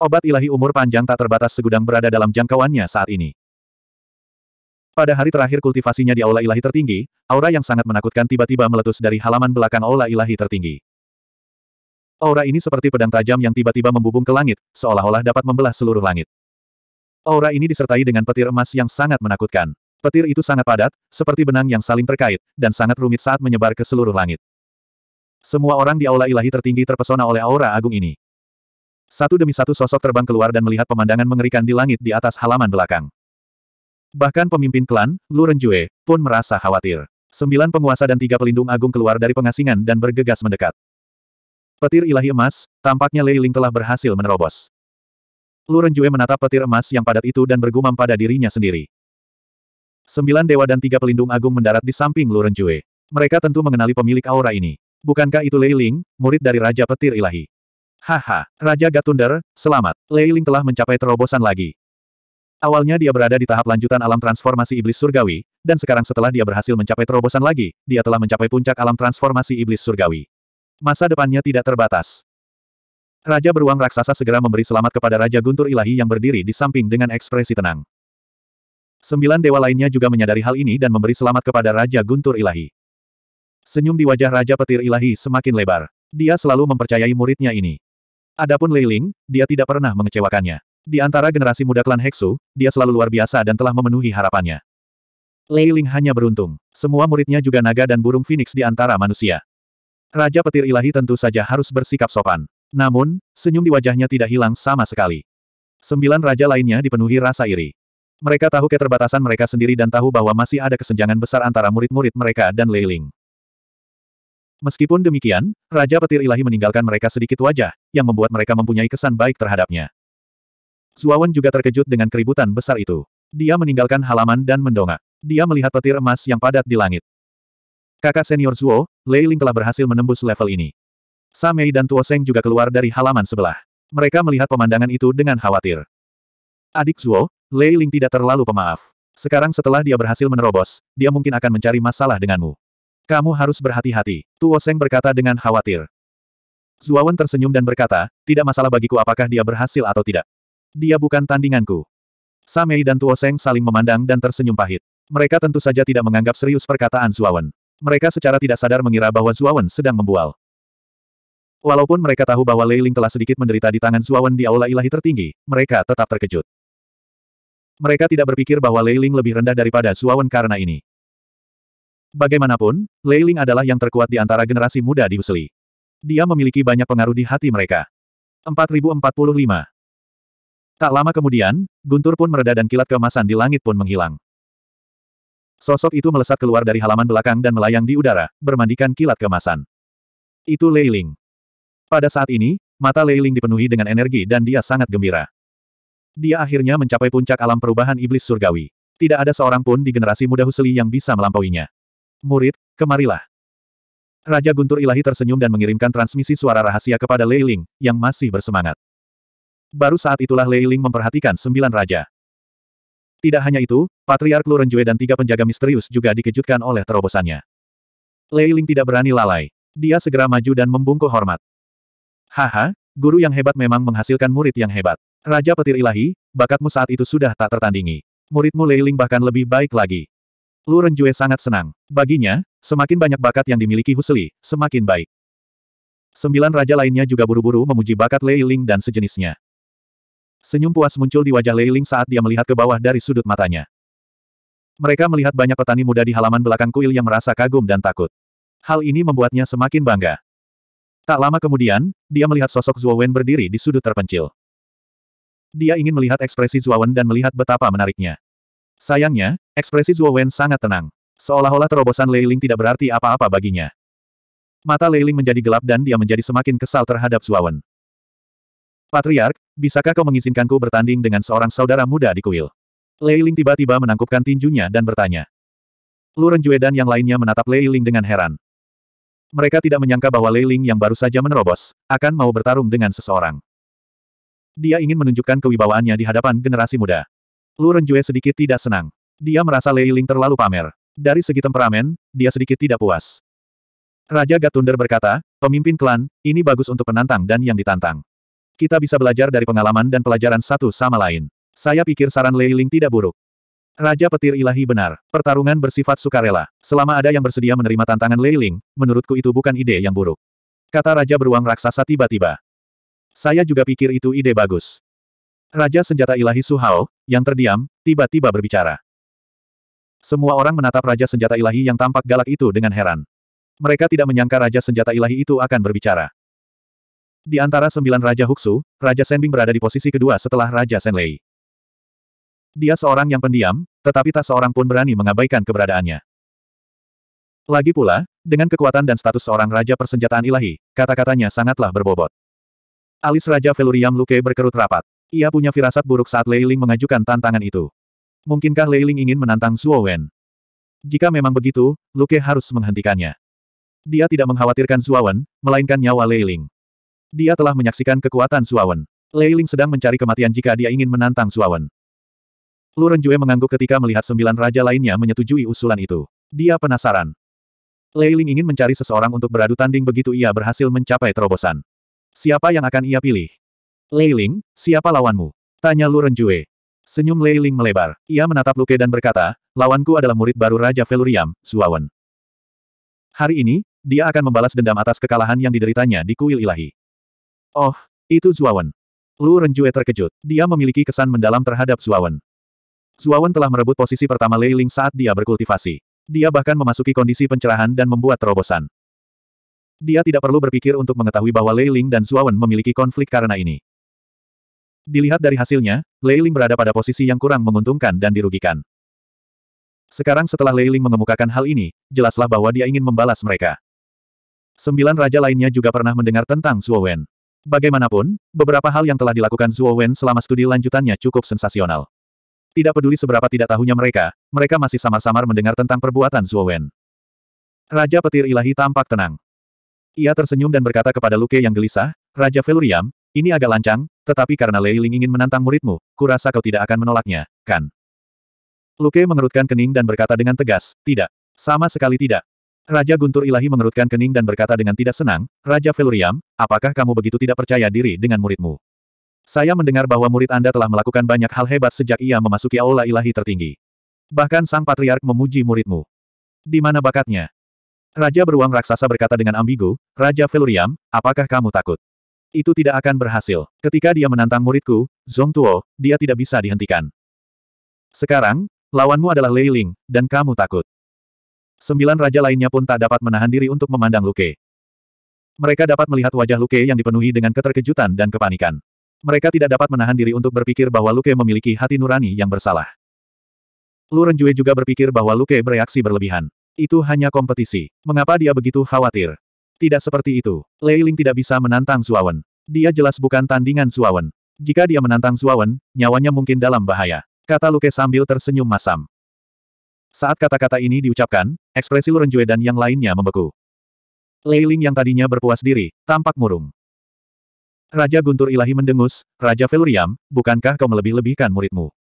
Obat ilahi umur panjang tak terbatas segudang berada dalam jangkauannya saat ini. Pada hari terakhir kultivasinya di aula ilahi tertinggi, aura yang sangat menakutkan tiba-tiba meletus dari halaman belakang aula ilahi tertinggi. Aura ini seperti pedang tajam yang tiba-tiba membubung ke langit, seolah-olah dapat membelah seluruh langit. Aura ini disertai dengan petir emas yang sangat menakutkan. Petir itu sangat padat, seperti benang yang saling terkait, dan sangat rumit saat menyebar ke seluruh langit. Semua orang di aula ilahi tertinggi terpesona oleh aura agung ini. Satu demi satu sosok terbang keluar dan melihat pemandangan mengerikan di langit di atas halaman belakang. Bahkan pemimpin klan, Lu Renjue, pun merasa khawatir. Sembilan penguasa dan tiga pelindung agung keluar dari pengasingan dan bergegas mendekat. Petir ilahi emas, tampaknya Lei Ling telah berhasil menerobos. Lu Renjue menatap petir emas yang padat itu dan bergumam pada dirinya sendiri. Sembilan dewa dan tiga pelindung agung mendarat di samping Lu Renjue. Mereka tentu mengenali pemilik aura ini. Bukankah itu Lei Ling, murid dari Raja Petir Ilahi? Haha, Raja Gatunder, selamat. Lei Ling telah mencapai terobosan lagi. Awalnya dia berada di tahap lanjutan alam transformasi iblis surgawi, dan sekarang setelah dia berhasil mencapai terobosan lagi, dia telah mencapai puncak alam transformasi iblis surgawi. Masa depannya tidak terbatas. Raja beruang raksasa segera memberi selamat kepada Raja Guntur Ilahi yang berdiri di samping dengan ekspresi tenang. Sembilan dewa lainnya juga menyadari hal ini dan memberi selamat kepada Raja Guntur Ilahi. Senyum di wajah Raja Petir Ilahi semakin lebar. Dia selalu mempercayai muridnya ini. Adapun Leiling, dia tidak pernah mengecewakannya. Di antara generasi muda klan Heksu, dia selalu luar biasa dan telah memenuhi harapannya. Leiling hanya beruntung. Semua muridnya juga naga dan burung phoenix di antara manusia. Raja petir ilahi tentu saja harus bersikap sopan. Namun, senyum di wajahnya tidak hilang sama sekali. Sembilan raja lainnya dipenuhi rasa iri. Mereka tahu keterbatasan mereka sendiri dan tahu bahwa masih ada kesenjangan besar antara murid-murid mereka dan Leiling. Meskipun demikian, Raja Petir Ilahi meninggalkan mereka sedikit wajah, yang membuat mereka mempunyai kesan baik terhadapnya. Zuawan juga terkejut dengan keributan besar itu. Dia meninggalkan halaman dan mendongak. Dia melihat petir emas yang padat di langit. Kakak senior Zuo, Lei Ling telah berhasil menembus level ini. Samei dan Tuo Seng juga keluar dari halaman sebelah. Mereka melihat pemandangan itu dengan khawatir. Adik Zuo, Lei Ling tidak terlalu pemaaf. Sekarang setelah dia berhasil menerobos, dia mungkin akan mencari masalah denganmu. Kamu harus berhati-hati, Tuo Seng berkata dengan khawatir. Zuawan tersenyum dan berkata, tidak masalah bagiku apakah dia berhasil atau tidak. Dia bukan tandinganku. Samei dan Tuo Seng saling memandang dan tersenyum pahit. Mereka tentu saja tidak menganggap serius perkataan Zuawan. Mereka secara tidak sadar mengira bahwa Zuawan sedang membual. Walaupun mereka tahu bahwa Lei Ling telah sedikit menderita di tangan Zuawan di aula ilahi tertinggi, mereka tetap terkejut. Mereka tidak berpikir bahwa Lei Ling lebih rendah daripada Zuawan karena ini. Bagaimanapun, Lei Ling adalah yang terkuat di antara generasi muda di Husli. Dia memiliki banyak pengaruh di hati mereka. 4045 Tak lama kemudian, guntur pun mereda dan kilat keemasan di langit pun menghilang. Sosok itu melesat keluar dari halaman belakang dan melayang di udara, bermandikan kilat kemasan. Itu Leiling. Pada saat ini, mata Leiling dipenuhi dengan energi dan dia sangat gembira. Dia akhirnya mencapai puncak alam perubahan iblis surgawi. Tidak ada seorang pun di generasi muda Husli yang bisa melampauinya. Murid, kemarilah. Raja Guntur Ilahi tersenyum dan mengirimkan transmisi suara rahasia kepada Lei Ling, yang masih bersemangat. Baru saat itulah Lei Ling memperhatikan sembilan raja. Tidak hanya itu, Patriark Lurenjue dan tiga penjaga misterius juga dikejutkan oleh terobosannya. Lei Ling tidak berani lalai. Dia segera maju dan membungkuk hormat. Haha, guru yang hebat memang menghasilkan murid yang hebat. Raja petir ilahi, bakatmu saat itu sudah tak tertandingi. Muridmu Lei Ling bahkan lebih baik lagi. Lu Renjue sangat senang. Baginya, semakin banyak bakat yang dimiliki Husli, semakin baik. Sembilan raja lainnya juga buru-buru memuji bakat Lei Ling dan sejenisnya. Senyum puas muncul di wajah Lei Ling saat dia melihat ke bawah dari sudut matanya. Mereka melihat banyak petani muda di halaman belakang kuil yang merasa kagum dan takut. Hal ini membuatnya semakin bangga. Tak lama kemudian, dia melihat sosok Zhuo Wen berdiri di sudut terpencil. Dia ingin melihat ekspresi Zhuo Wen dan melihat betapa menariknya. Sayangnya, ekspresi Zhuo Wen sangat tenang. Seolah-olah terobosan Lei Ling tidak berarti apa-apa baginya. Mata Lei Ling menjadi gelap dan dia menjadi semakin kesal terhadap Wen. Patriark, Bisakah kau mengizinkanku bertanding dengan seorang saudara muda di kuil? Lei Ling tiba-tiba menangkupkan tinjunya dan bertanya. Lu Renjue dan yang lainnya menatap Lei Ling dengan heran. Mereka tidak menyangka bahwa Lei Ling yang baru saja menerobos, akan mau bertarung dengan seseorang. Dia ingin menunjukkan kewibawaannya di hadapan generasi muda. Lu Renjue sedikit tidak senang. Dia merasa Lei Ling terlalu pamer. Dari segi temperamen, dia sedikit tidak puas. Raja Gatunder berkata, pemimpin klan, ini bagus untuk penantang dan yang ditantang. Kita bisa belajar dari pengalaman dan pelajaran satu sama lain. Saya pikir saran Lei Ling tidak buruk. Raja petir ilahi benar. Pertarungan bersifat sukarela. Selama ada yang bersedia menerima tantangan Lei Ling, menurutku itu bukan ide yang buruk. Kata Raja beruang raksasa tiba-tiba. Saya juga pikir itu ide bagus. Raja senjata ilahi Su Hao yang terdiam, tiba-tiba berbicara. Semua orang menatap Raja Senjata Ilahi yang tampak galak itu dengan heran. Mereka tidak menyangka Raja Senjata Ilahi itu akan berbicara. Di antara sembilan Raja Huxu, Raja Senbing berada di posisi kedua setelah Raja Senlei. Dia seorang yang pendiam, tetapi tak seorang pun berani mengabaikan keberadaannya. Lagi pula, dengan kekuatan dan status seorang Raja Persenjataan Ilahi, kata-katanya sangatlah berbobot. Alis Raja Veluriam Luke berkerut rapat. Ia punya firasat buruk saat Lei Ling mengajukan tantangan itu. Mungkinkah Lei Ling ingin menantang Zuo Wen? Jika memang begitu, Luke harus menghentikannya. Dia tidak mengkhawatirkan Wen, melainkan nyawa Lei Ling. Dia telah menyaksikan kekuatan Suawen. Lei Ling sedang mencari kematian jika dia ingin menantang Suawen. Lu Renjue mengangguk ketika melihat sembilan raja lainnya menyetujui usulan itu. Dia penasaran. Lei Ling ingin mencari seseorang untuk beradu tanding begitu ia berhasil mencapai terobosan. Siapa yang akan ia pilih? Lei Ling, siapa lawanmu? Tanya Lu Renjue. Senyum Lei Ling melebar. Ia menatap Luke dan berkata, lawanku adalah murid baru Raja Veluriam, Suawen. Hari ini, dia akan membalas dendam atas kekalahan yang dideritanya di kuil ilahi. Oh, itu Zuawan. Lu Renjue terkejut. Dia memiliki kesan mendalam terhadap Zuawan. Zuawan telah merebut posisi pertama Lei Ling saat dia berkultivasi. Dia bahkan memasuki kondisi pencerahan dan membuat terobosan. Dia tidak perlu berpikir untuk mengetahui bahwa Lei Ling dan Zuawan memiliki konflik karena ini. Dilihat dari hasilnya, Lei Ling berada pada posisi yang kurang menguntungkan dan dirugikan. Sekarang setelah Lei Ling mengemukakan hal ini, jelaslah bahwa dia ingin membalas mereka. Sembilan raja lainnya juga pernah mendengar tentang Zuo Bagaimanapun, beberapa hal yang telah dilakukan Zhuo Wen selama studi lanjutannya cukup sensasional. Tidak peduli seberapa tidak tahunya mereka, mereka masih samar-samar mendengar tentang perbuatan Zhuo Wen. Raja petir ilahi tampak tenang. Ia tersenyum dan berkata kepada Luke yang gelisah, Raja Veluriam, ini agak lancang, tetapi karena Lei Ling ingin menantang muridmu, kurasa kau tidak akan menolaknya, kan? Luke mengerutkan kening dan berkata dengan tegas, tidak. Sama sekali tidak. Raja Guntur Ilahi mengerutkan kening dan berkata dengan tidak senang, Raja Veluriam, apakah kamu begitu tidak percaya diri dengan muridmu? Saya mendengar bahwa murid Anda telah melakukan banyak hal hebat sejak ia memasuki aula ilahi tertinggi. Bahkan sang patriark memuji muridmu. Di mana bakatnya? Raja beruang raksasa berkata dengan ambigu, Raja Veluriam, apakah kamu takut? Itu tidak akan berhasil. Ketika dia menantang muridku, Zong Tuo, dia tidak bisa dihentikan. Sekarang, lawanmu adalah Lei Ling, dan kamu takut. Sembilan raja lainnya pun tak dapat menahan diri untuk memandang Luke. Mereka dapat melihat wajah Luke yang dipenuhi dengan keterkejutan dan kepanikan. Mereka tidak dapat menahan diri untuk berpikir bahwa Luke memiliki hati nurani yang bersalah. Lu Renjue juga berpikir bahwa Luke bereaksi berlebihan. Itu hanya kompetisi. Mengapa dia begitu khawatir? Tidak seperti itu. Lei Ling tidak bisa menantang Suawen. Dia jelas bukan tandingan Suawen. Jika dia menantang Suawen, nyawanya mungkin dalam bahaya. Kata Luke sambil tersenyum masam. Saat kata-kata ini diucapkan, ekspresi Lu Renjue dan yang lainnya membeku. Lei Ling yang tadinya berpuas diri, tampak murung. Raja Guntur Ilahi mendengus, Raja Veluriam, bukankah kau melebih-lebihkan muridmu?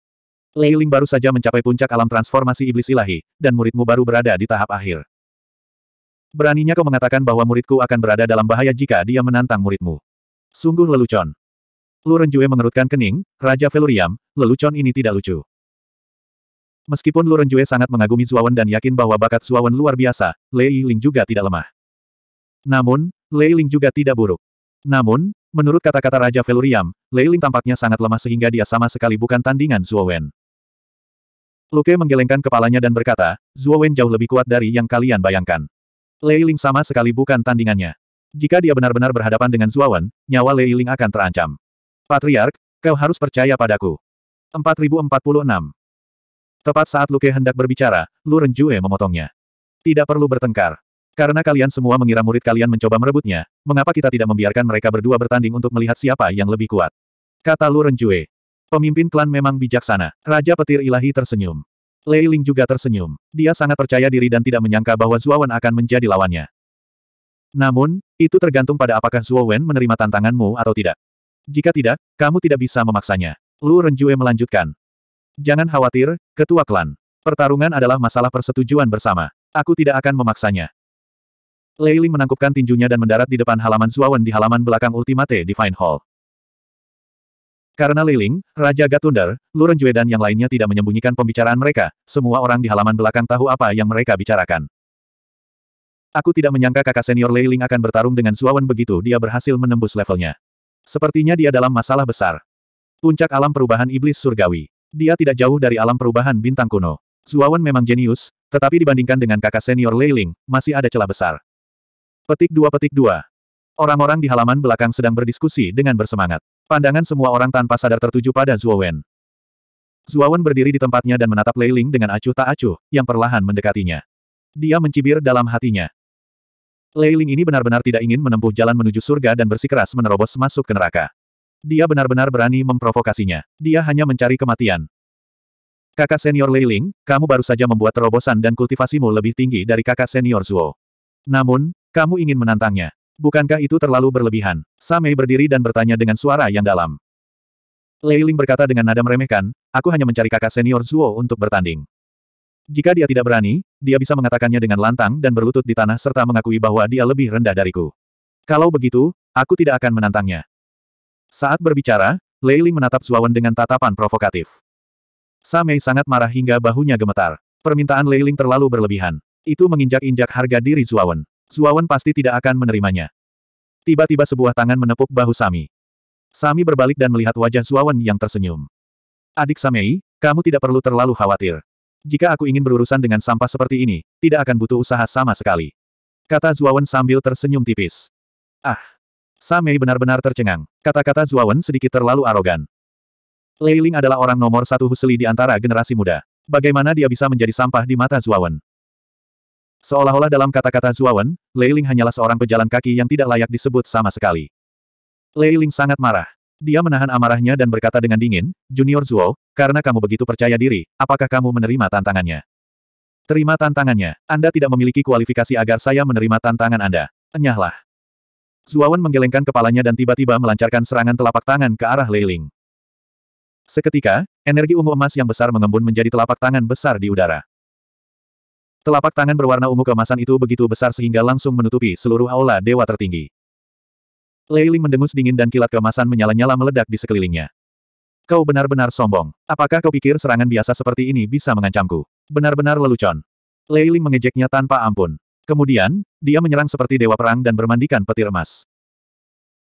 Lei Ling baru saja mencapai puncak alam transformasi iblis ilahi, dan muridmu baru berada di tahap akhir. Beraninya kau mengatakan bahwa muridku akan berada dalam bahaya jika dia menantang muridmu. Sungguh lelucon. Lu Renjue mengerutkan kening, Raja Veluriam, lelucon ini tidak lucu. Meskipun Lu Renjue sangat mengagumi Zuawan dan yakin bahwa bakat Zuawan luar biasa, Lei Ling juga tidak lemah. Namun, Lei Ling juga tidak buruk. Namun, menurut kata-kata Raja Veluriam, Lei Ling tampaknya sangat lemah sehingga dia sama sekali bukan tandingan Zuawan. Luke menggelengkan kepalanya dan berkata, Zuawan jauh lebih kuat dari yang kalian bayangkan. Lei Ling sama sekali bukan tandingannya. Jika dia benar-benar berhadapan dengan Zuawan, nyawa Lei Ling akan terancam. Patriark, kau harus percaya padaku. 4046 Tepat saat Luke hendak berbicara, Lu Renjue memotongnya. Tidak perlu bertengkar. Karena kalian semua mengira murid kalian mencoba merebutnya, mengapa kita tidak membiarkan mereka berdua bertanding untuk melihat siapa yang lebih kuat? Kata Lu Renjue. Pemimpin klan memang bijaksana. Raja petir ilahi tersenyum. Lei Ling juga tersenyum. Dia sangat percaya diri dan tidak menyangka bahwa Zuowen akan menjadi lawannya. Namun, itu tergantung pada apakah Zuowen menerima tantanganmu atau tidak. Jika tidak, kamu tidak bisa memaksanya. Lu Renjue melanjutkan. Jangan khawatir, ketua klan. Pertarungan adalah masalah persetujuan bersama. Aku tidak akan memaksanya. Lei Ling menangkupkan tinjunya dan mendarat di depan halaman Zuawan di halaman belakang Ultimate Divine Hall. Karena Lei Ling, Raja Gatunder, Luren Jue dan yang lainnya tidak menyembunyikan pembicaraan mereka, semua orang di halaman belakang tahu apa yang mereka bicarakan. Aku tidak menyangka kakak senior Lei Ling akan bertarung dengan Zuawan begitu dia berhasil menembus levelnya. Sepertinya dia dalam masalah besar. Puncak alam perubahan iblis surgawi. Dia tidak jauh dari alam perubahan bintang kuno. Zuawan memang jenius, tetapi dibandingkan dengan kakak senior Leiling, masih ada celah besar. Petik dua petik dua. Orang-orang di halaman belakang sedang berdiskusi dengan bersemangat. Pandangan semua orang tanpa sadar tertuju pada Zuawan. Zuawan berdiri di tempatnya dan menatap Leiling dengan acuh tak acuh, yang perlahan mendekatinya. Dia mencibir dalam hatinya. Leiling ini benar-benar tidak ingin menempuh jalan menuju surga dan bersikeras menerobos masuk ke neraka. Dia benar-benar berani memprovokasinya. Dia hanya mencari kematian. Kakak senior Lei Ling, kamu baru saja membuat terobosan dan kultivasimu lebih tinggi dari kakak senior Zuo. Namun, kamu ingin menantangnya. Bukankah itu terlalu berlebihan? Samei berdiri dan bertanya dengan suara yang dalam. Lei Ling berkata dengan nada meremehkan, aku hanya mencari kakak senior Zuo untuk bertanding. Jika dia tidak berani, dia bisa mengatakannya dengan lantang dan berlutut di tanah serta mengakui bahwa dia lebih rendah dariku. Kalau begitu, aku tidak akan menantangnya. Saat berbicara, Lei Ling menatap Zuawan dengan tatapan provokatif. Samei sangat marah hingga bahunya gemetar. Permintaan Lei Ling terlalu berlebihan. Itu menginjak-injak harga diri Zuawan. Zuawan pasti tidak akan menerimanya. Tiba-tiba sebuah tangan menepuk bahu Sami. Sami berbalik dan melihat wajah Zuawan yang tersenyum. Adik Samei, kamu tidak perlu terlalu khawatir. Jika aku ingin berurusan dengan sampah seperti ini, tidak akan butuh usaha sama sekali. Kata Zuawan sambil tersenyum tipis. Ah, Samei benar-benar tercengang. Kata-kata Zuawan sedikit terlalu arogan. Lei Ling adalah orang nomor satu Husli di antara generasi muda. Bagaimana dia bisa menjadi sampah di mata Zuawan? Seolah-olah dalam kata-kata Zuawan, Lei Ling hanyalah seorang pejalan kaki yang tidak layak disebut sama sekali. Lei Ling sangat marah. Dia menahan amarahnya dan berkata dengan dingin, Junior Zuo, karena kamu begitu percaya diri, apakah kamu menerima tantangannya? Terima tantangannya. Anda tidak memiliki kualifikasi agar saya menerima tantangan Anda. Enyahlah. Zuawan menggelengkan kepalanya dan tiba-tiba melancarkan serangan telapak tangan ke arah Leiling. Seketika, energi ungu emas yang besar mengembun menjadi telapak tangan besar di udara. Telapak tangan berwarna ungu kemasan itu begitu besar sehingga langsung menutupi seluruh aula dewa tertinggi. Leiling mendengus dingin dan kilat kemasan menyala-nyala meledak di sekelilingnya. Kau benar-benar sombong. Apakah kau pikir serangan biasa seperti ini bisa mengancamku? Benar-benar lelucon. Leiling mengejeknya tanpa ampun. Kemudian, dia menyerang seperti dewa perang dan bermandikan petir emas.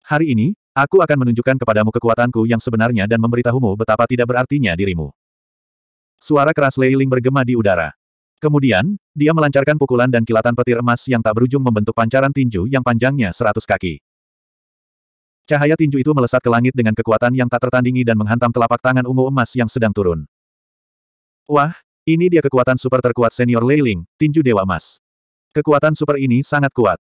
Hari ini, aku akan menunjukkan kepadamu kekuatanku yang sebenarnya dan memberitahumu betapa tidak berartinya dirimu. Suara keras Leiling bergema di udara. Kemudian, dia melancarkan pukulan dan kilatan petir emas yang tak berujung membentuk pancaran tinju yang panjangnya seratus kaki. Cahaya tinju itu melesat ke langit dengan kekuatan yang tak tertandingi dan menghantam telapak tangan ungu emas yang sedang turun. Wah, ini dia kekuatan super terkuat senior Leiling, tinju dewa emas. Kekuatan super ini sangat kuat.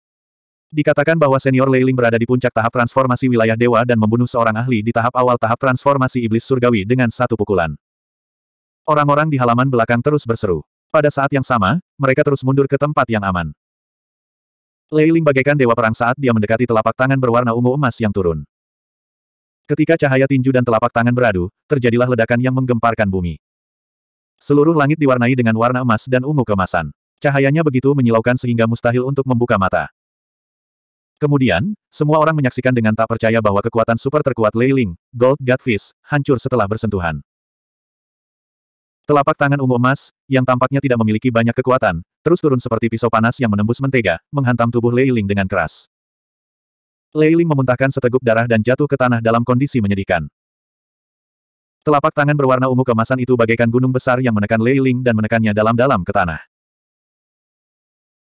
Dikatakan bahwa senior Leiling berada di puncak tahap transformasi wilayah dewa dan membunuh seorang ahli di tahap awal tahap transformasi iblis surgawi dengan satu pukulan. Orang-orang di halaman belakang terus berseru. Pada saat yang sama, mereka terus mundur ke tempat yang aman. Leiling bagaikan dewa perang saat dia mendekati telapak tangan berwarna ungu emas yang turun. Ketika cahaya tinju dan telapak tangan beradu, terjadilah ledakan yang menggemparkan bumi. Seluruh langit diwarnai dengan warna emas dan ungu kemasan. Cahayanya begitu menyilaukan sehingga mustahil untuk membuka mata. Kemudian, semua orang menyaksikan dengan tak percaya bahwa kekuatan super terkuat Leiling, Gold Godfish, hancur setelah bersentuhan. Telapak tangan ungu emas, yang tampaknya tidak memiliki banyak kekuatan, terus turun seperti pisau panas yang menembus mentega, menghantam tubuh Leiling dengan keras. Leiling memuntahkan seteguk darah dan jatuh ke tanah dalam kondisi menyedihkan. Telapak tangan berwarna ungu kemasan itu bagaikan gunung besar yang menekan Leiling dan menekannya dalam-dalam ke tanah.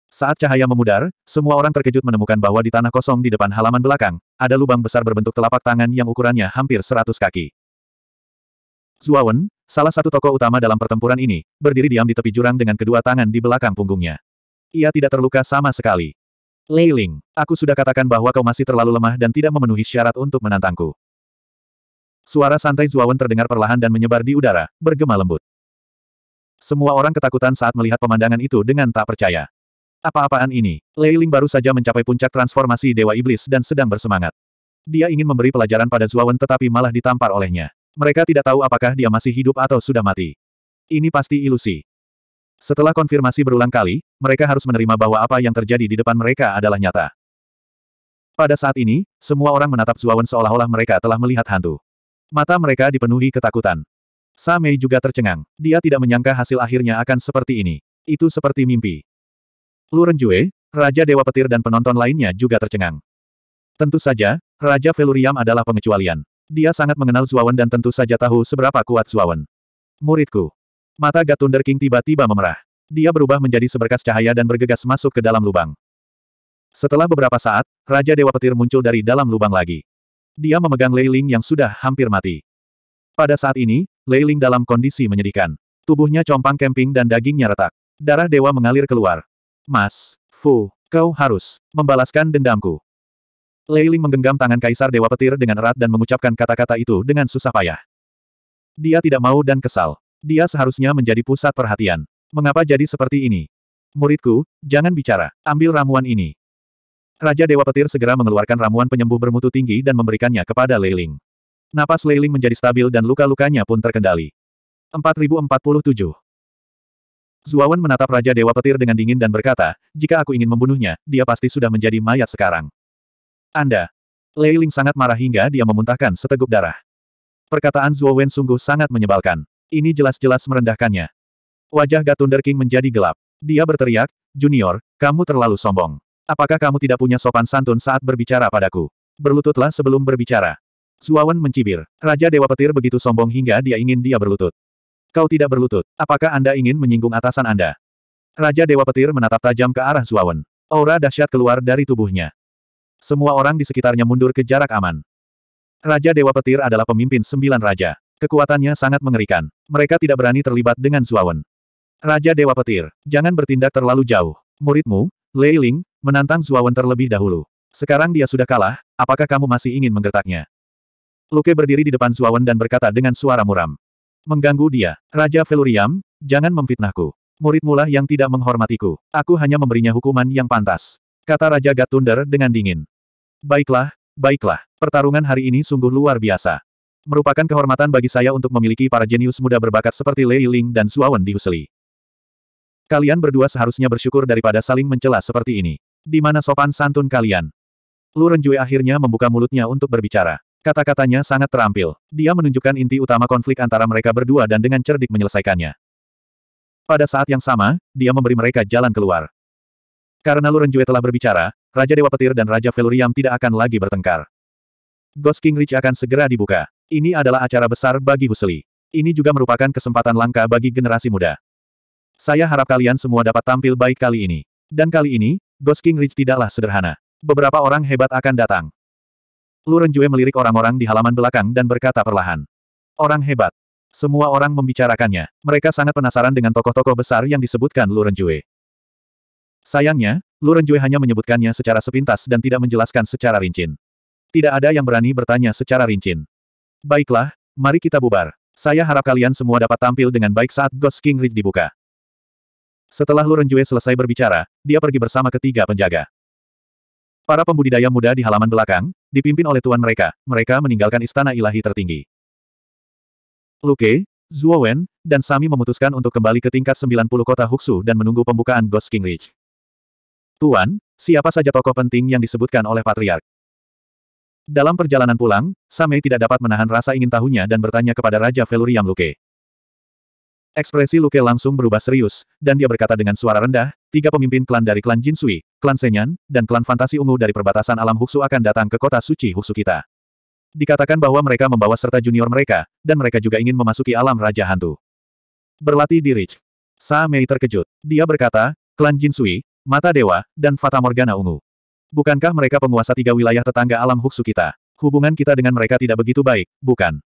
Saat cahaya memudar, semua orang terkejut menemukan bahwa di tanah kosong di depan halaman belakang, ada lubang besar berbentuk telapak tangan yang ukurannya hampir seratus kaki. Zuawan, salah satu tokoh utama dalam pertempuran ini, berdiri diam di tepi jurang dengan kedua tangan di belakang punggungnya. Ia tidak terluka sama sekali. Ling, aku sudah katakan bahwa kau masih terlalu lemah dan tidak memenuhi syarat untuk menantangku. Suara santai Zuawan terdengar perlahan dan menyebar di udara, bergema lembut. Semua orang ketakutan saat melihat pemandangan itu dengan tak percaya. Apa-apaan ini? Lei Ling baru saja mencapai puncak transformasi Dewa Iblis dan sedang bersemangat. Dia ingin memberi pelajaran pada Zuawan tetapi malah ditampar olehnya. Mereka tidak tahu apakah dia masih hidup atau sudah mati. Ini pasti ilusi. Setelah konfirmasi berulang kali, mereka harus menerima bahwa apa yang terjadi di depan mereka adalah nyata. Pada saat ini, semua orang menatap Zuawan seolah-olah mereka telah melihat hantu. Mata mereka dipenuhi ketakutan. Samei juga tercengang. Dia tidak menyangka hasil akhirnya akan seperti ini. Itu seperti mimpi. Lu Renjue, Raja Dewa Petir dan penonton lainnya juga tercengang. Tentu saja, Raja Veluriam adalah pengecualian. Dia sangat mengenal Zuawan dan tentu saja tahu seberapa kuat Zuawan. Muridku. Mata Gatunder King tiba-tiba memerah. Dia berubah menjadi seberkas cahaya dan bergegas masuk ke dalam lubang. Setelah beberapa saat, Raja Dewa Petir muncul dari dalam lubang lagi. Dia memegang Lei Ling yang sudah hampir mati. Pada saat ini, Lei Ling dalam kondisi menyedihkan. Tubuhnya compang kemping dan dagingnya retak. Darah dewa mengalir keluar. Mas, Fu, kau harus membalaskan dendamku. Leiling menggenggam tangan Kaisar Dewa Petir dengan erat dan mengucapkan kata-kata itu dengan susah payah. Dia tidak mau dan kesal. Dia seharusnya menjadi pusat perhatian. Mengapa jadi seperti ini? Muridku, jangan bicara. Ambil ramuan ini. Raja Dewa Petir segera mengeluarkan ramuan penyembuh bermutu tinggi dan memberikannya kepada Leiling. Napas Leiling menjadi stabil dan luka-lukanya pun terkendali. 4047 Zuawan menatap Raja Dewa Petir dengan dingin dan berkata, jika aku ingin membunuhnya, dia pasti sudah menjadi mayat sekarang. Anda. Lei Ling sangat marah hingga dia memuntahkan seteguk darah. Perkataan Zuawan sungguh sangat menyebalkan. Ini jelas-jelas merendahkannya. Wajah Gatunder King menjadi gelap. Dia berteriak, Junior, kamu terlalu sombong. Apakah kamu tidak punya sopan santun saat berbicara padaku? Berlututlah sebelum berbicara. Zuawan mencibir. Raja Dewa Petir begitu sombong hingga dia ingin dia berlutut. Kau tidak berlutut. Apakah Anda ingin menyinggung atasan Anda? Raja Dewa Petir menatap tajam ke arah Zuawan. Aura dahsyat keluar dari tubuhnya. Semua orang di sekitarnya mundur ke jarak aman. Raja Dewa Petir adalah pemimpin sembilan raja. Kekuatannya sangat mengerikan. Mereka tidak berani terlibat dengan Zuawan. Raja Dewa Petir, jangan bertindak terlalu jauh. Muridmu, Lei Ling, menantang Zuawan terlebih dahulu. Sekarang dia sudah kalah, apakah kamu masih ingin menggertaknya? Luke berdiri di depan Zuawan dan berkata dengan suara muram mengganggu dia. Raja Veluriam, jangan memfitnahku. Muridmulah yang tidak menghormatiku. Aku hanya memberinya hukuman yang pantas. Kata Raja Gatunder dengan dingin. Baiklah, baiklah. Pertarungan hari ini sungguh luar biasa. Merupakan kehormatan bagi saya untuk memiliki para jenius muda berbakat seperti Lei Ling dan Suawen di Husli. Kalian berdua seharusnya bersyukur daripada saling mencela seperti ini. Di mana sopan santun kalian? Lu Renjue akhirnya membuka mulutnya untuk berbicara. Kata-katanya sangat terampil. Dia menunjukkan inti utama konflik antara mereka berdua dan dengan cerdik menyelesaikannya. Pada saat yang sama, dia memberi mereka jalan keluar. Karena Lurenjue telah berbicara, Raja Dewa Petir dan Raja Veluriam tidak akan lagi bertengkar. Ghost King Ridge akan segera dibuka. Ini adalah acara besar bagi Husli. Ini juga merupakan kesempatan langka bagi generasi muda. Saya harap kalian semua dapat tampil baik kali ini. Dan kali ini, Ghost King Ridge tidaklah sederhana. Beberapa orang hebat akan datang. Lu Renjue melirik orang-orang di halaman belakang dan berkata perlahan. Orang hebat. Semua orang membicarakannya. Mereka sangat penasaran dengan tokoh-tokoh besar yang disebutkan Lu Renjue. Sayangnya, Lu Renjue hanya menyebutkannya secara sepintas dan tidak menjelaskan secara rinci. Tidak ada yang berani bertanya secara rinci. Baiklah, mari kita bubar. Saya harap kalian semua dapat tampil dengan baik saat Ghost King Ridge dibuka. Setelah Lu Renjue selesai berbicara, dia pergi bersama ketiga penjaga. Para pembudidaya muda di halaman belakang, dipimpin oleh tuan mereka, mereka meninggalkan istana ilahi tertinggi. Luke, Wen, dan Sami memutuskan untuk kembali ke tingkat 90 kota Huksu dan menunggu pembukaan Ghost King Ridge. Tuan, siapa saja tokoh penting yang disebutkan oleh Patriark? Dalam perjalanan pulang, Sami tidak dapat menahan rasa ingin tahunya dan bertanya kepada Raja Veluriam Luke. Ekspresi Luke langsung berubah serius, dan dia berkata dengan suara rendah, Tiga pemimpin klan dari klan Jin Sui, klan Senyan, dan klan fantasi ungu dari perbatasan alam Huksu akan datang ke kota suci Huksu kita. Dikatakan bahwa mereka membawa serta junior mereka, dan mereka juga ingin memasuki alam Raja Hantu. Berlatih di Rich. Sa Mei terkejut. Dia berkata, klan Jin Sui, Mata Dewa, dan Fata Morgana Ungu. Bukankah mereka penguasa tiga wilayah tetangga alam Huksu kita? Hubungan kita dengan mereka tidak begitu baik, bukan?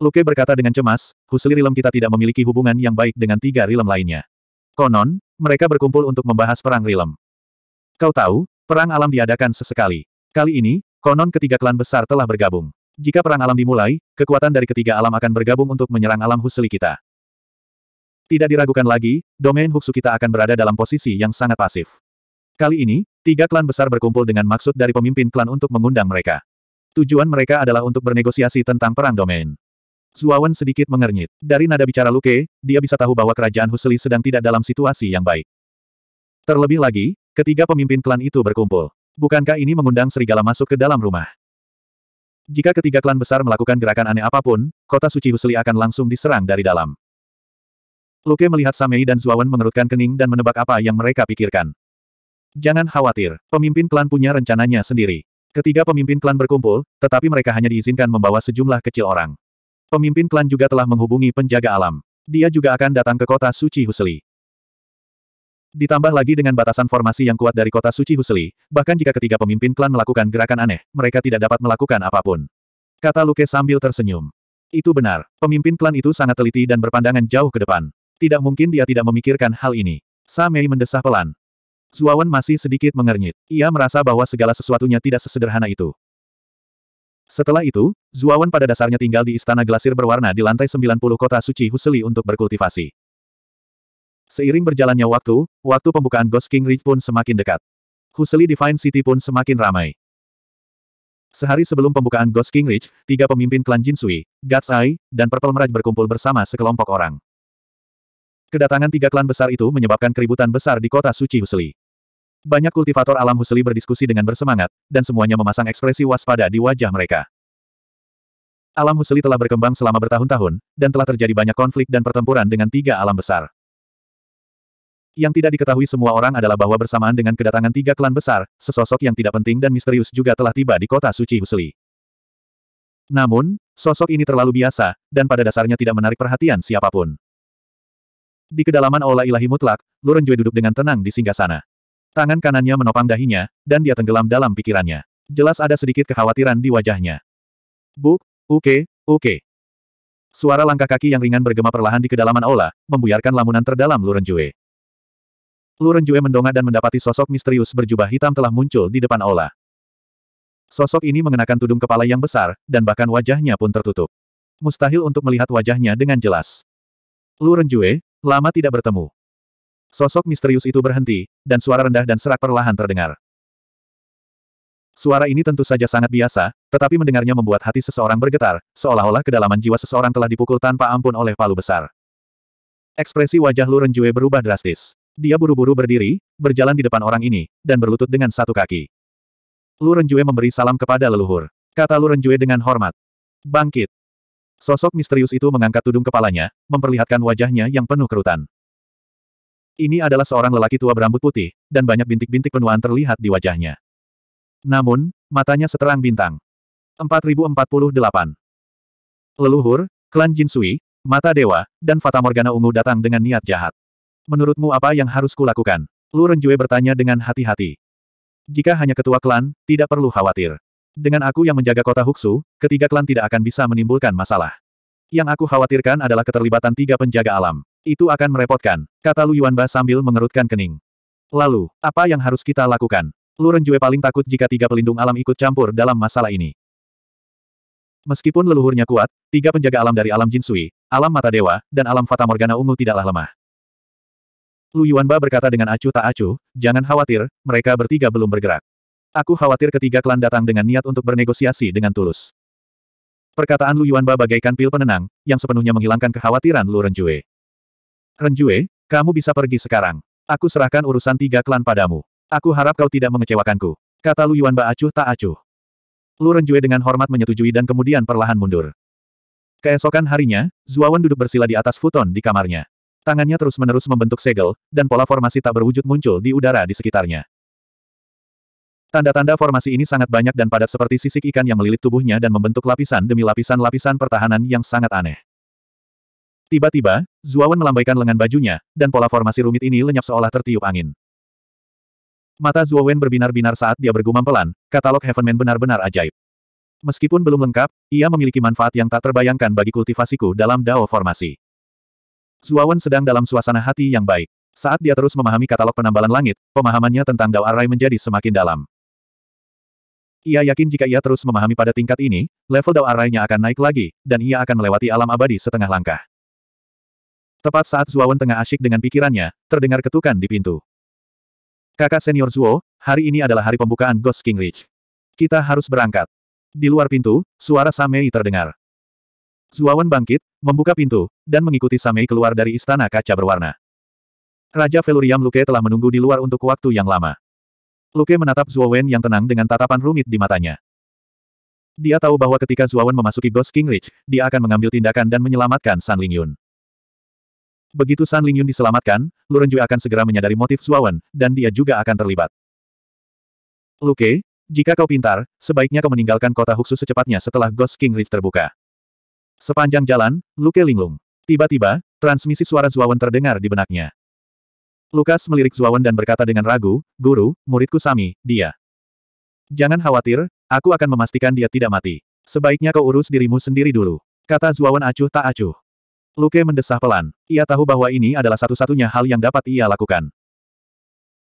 Luke berkata dengan cemas, Husli Rilem kita tidak memiliki hubungan yang baik dengan tiga Rilem lainnya. Konon, mereka berkumpul untuk membahas perang Rilem. Kau tahu, perang alam diadakan sesekali. Kali ini, konon ketiga klan besar telah bergabung. Jika perang alam dimulai, kekuatan dari ketiga alam akan bergabung untuk menyerang alam Huseli kita. Tidak diragukan lagi, domain Huksu kita akan berada dalam posisi yang sangat pasif. Kali ini, tiga klan besar berkumpul dengan maksud dari pemimpin klan untuk mengundang mereka. Tujuan mereka adalah untuk bernegosiasi tentang perang domain. Zuawan sedikit mengernyit. Dari nada bicara Luke, dia bisa tahu bahwa kerajaan Husli sedang tidak dalam situasi yang baik. Terlebih lagi, ketiga pemimpin klan itu berkumpul. Bukankah ini mengundang serigala masuk ke dalam rumah? Jika ketiga klan besar melakukan gerakan aneh apapun, kota suci Husli akan langsung diserang dari dalam. Luke melihat Samei dan Zuawan mengerutkan kening dan menebak apa yang mereka pikirkan. Jangan khawatir, pemimpin klan punya rencananya sendiri. Ketiga pemimpin klan berkumpul, tetapi mereka hanya diizinkan membawa sejumlah kecil orang. Pemimpin klan juga telah menghubungi penjaga alam. Dia juga akan datang ke kota suci Husli. Ditambah lagi dengan batasan formasi yang kuat dari kota suci Husli, bahkan jika ketiga pemimpin klan melakukan gerakan aneh, mereka tidak dapat melakukan apapun. Kata Luke sambil tersenyum. Itu benar, pemimpin klan itu sangat teliti dan berpandangan jauh ke depan. Tidak mungkin dia tidak memikirkan hal ini. Samei mendesah pelan. Zuawan masih sedikit mengernyit. Ia merasa bahwa segala sesuatunya tidak sesederhana itu. Setelah itu, Zuawan pada dasarnya tinggal di istana glasir berwarna di lantai 90 kota suci Huseli untuk berkultivasi. Seiring berjalannya waktu, waktu pembukaan Ghost King Ridge pun semakin dekat. Huseli Divine City pun semakin ramai. Sehari sebelum pembukaan Ghost King Ridge, tiga pemimpin klan Jinsui, Guts Eye, dan Purple Mirage berkumpul bersama sekelompok orang. Kedatangan tiga klan besar itu menyebabkan keributan besar di kota suci Huseli. Banyak kultivator alam husli berdiskusi dengan bersemangat, dan semuanya memasang ekspresi waspada di wajah mereka. Alam husli telah berkembang selama bertahun-tahun, dan telah terjadi banyak konflik dan pertempuran dengan tiga alam besar. Yang tidak diketahui semua orang adalah bahwa bersamaan dengan kedatangan tiga klan besar, sesosok yang tidak penting dan misterius juga telah tiba di kota suci Husli. Namun, sosok ini terlalu biasa, dan pada dasarnya tidak menarik perhatian siapapun. Di kedalaman Aula Ilahi Mutlak, Lurenjue duduk dengan tenang di singgah sana. Tangan kanannya menopang dahinya, dan dia tenggelam dalam pikirannya. Jelas ada sedikit kekhawatiran di wajahnya. Buk, oke, oke. Suara langkah kaki yang ringan bergema perlahan di kedalaman aula, membuyarkan lamunan terdalam Lurenjue. Lurenjue mendongak dan mendapati sosok misterius berjubah hitam telah muncul di depan aula. Sosok ini mengenakan tudung kepala yang besar, dan bahkan wajahnya pun tertutup. Mustahil untuk melihat wajahnya dengan jelas. Lurenjue, lama tidak bertemu. Sosok misterius itu berhenti, dan suara rendah dan serak perlahan terdengar. Suara ini tentu saja sangat biasa, tetapi mendengarnya membuat hati seseorang bergetar, seolah-olah kedalaman jiwa seseorang telah dipukul tanpa ampun oleh palu besar. Ekspresi wajah Lu Renjue berubah drastis. Dia buru-buru berdiri, berjalan di depan orang ini, dan berlutut dengan satu kaki. Lu Renjue memberi salam kepada leluhur. Kata Lu Renjue dengan hormat. Bangkit. Sosok misterius itu mengangkat tudung kepalanya, memperlihatkan wajahnya yang penuh kerutan. Ini adalah seorang lelaki tua berambut putih, dan banyak bintik-bintik penuaan terlihat di wajahnya. Namun, matanya seterang bintang. 4048 Leluhur, klan Jinsui, mata dewa, dan Fata Morgana Ungu datang dengan niat jahat. Menurutmu apa yang harus kulakukan? Lu Renjue bertanya dengan hati-hati. Jika hanya ketua klan, tidak perlu khawatir. Dengan aku yang menjaga kota Huksu, ketiga klan tidak akan bisa menimbulkan masalah. Yang aku khawatirkan adalah keterlibatan tiga penjaga alam. Itu akan merepotkan, kata Lu Yuanba sambil mengerutkan kening. Lalu, apa yang harus kita lakukan? Lu Renjue paling takut jika tiga pelindung alam ikut campur dalam masalah ini. Meskipun leluhurnya kuat, tiga penjaga alam dari alam Jinsui, alam Mata Dewa, dan alam Fata Morgana Ungu tidaklah lemah. Lu Yuanba berkata dengan acuh tak acuh, jangan khawatir, mereka bertiga belum bergerak. Aku khawatir ketiga klan datang dengan niat untuk bernegosiasi dengan tulus. Perkataan Lu Yuanba bagaikan pil penenang, yang sepenuhnya menghilangkan kekhawatiran Lu Renjue. Renjue, kamu bisa pergi sekarang. Aku serahkan urusan tiga klan padamu. Aku harap kau tidak mengecewakanku. Kata Lu Yuan Ba acuh tak acuh. Lu Renjue dengan hormat menyetujui dan kemudian perlahan mundur. Keesokan harinya, Zuawan duduk bersila di atas futon di kamarnya. Tangannya terus-menerus membentuk segel, dan pola formasi tak berwujud muncul di udara di sekitarnya. Tanda-tanda formasi ini sangat banyak dan padat seperti sisik ikan yang melilit tubuhnya dan membentuk lapisan demi lapisan-lapisan pertahanan yang sangat aneh. Tiba-tiba, Zuawan melambaikan lengan bajunya, dan pola formasi rumit ini lenyap seolah tertiup angin. Mata Zuawan berbinar-binar saat dia bergumam pelan, katalog Heavenman benar-benar ajaib. Meskipun belum lengkap, ia memiliki manfaat yang tak terbayangkan bagi kultivasiku dalam Dao formasi. Zuawan sedang dalam suasana hati yang baik. Saat dia terus memahami katalog penambalan langit, pemahamannya tentang Dao Arai menjadi semakin dalam. Ia yakin jika ia terus memahami pada tingkat ini, level Dao Arai-nya akan naik lagi, dan ia akan melewati alam abadi setengah langkah. Tepat saat Zuowen tengah asyik dengan pikirannya, terdengar ketukan di pintu. Kakak senior Zuo, hari ini adalah hari pembukaan Ghost King Ridge. Kita harus berangkat. Di luar pintu, suara Samei terdengar. Zuawan bangkit, membuka pintu, dan mengikuti Samei keluar dari istana kaca berwarna. Raja Veluriam Luke telah menunggu di luar untuk waktu yang lama. Luke menatap Zuowen yang tenang dengan tatapan rumit di matanya. Dia tahu bahwa ketika Zuawan memasuki Ghost King Ridge, dia akan mengambil tindakan dan menyelamatkan San Lingyun. Begitu San Lingyun diselamatkan, Luren Jue akan segera menyadari motif Zuawan, dan dia juga akan terlibat. Luke, jika kau pintar, sebaiknya kau meninggalkan kota Huxu secepatnya setelah Ghost King Rift terbuka. Sepanjang jalan, Luke linglung. Tiba-tiba, transmisi suara Zuawan terdengar di benaknya. Lukas melirik Zuawan dan berkata dengan ragu, Guru, muridku Sami, dia. Jangan khawatir, aku akan memastikan dia tidak mati. Sebaiknya kau urus dirimu sendiri dulu. Kata Zuawan acuh tak acuh. Luke mendesah pelan. Ia tahu bahwa ini adalah satu-satunya hal yang dapat ia lakukan.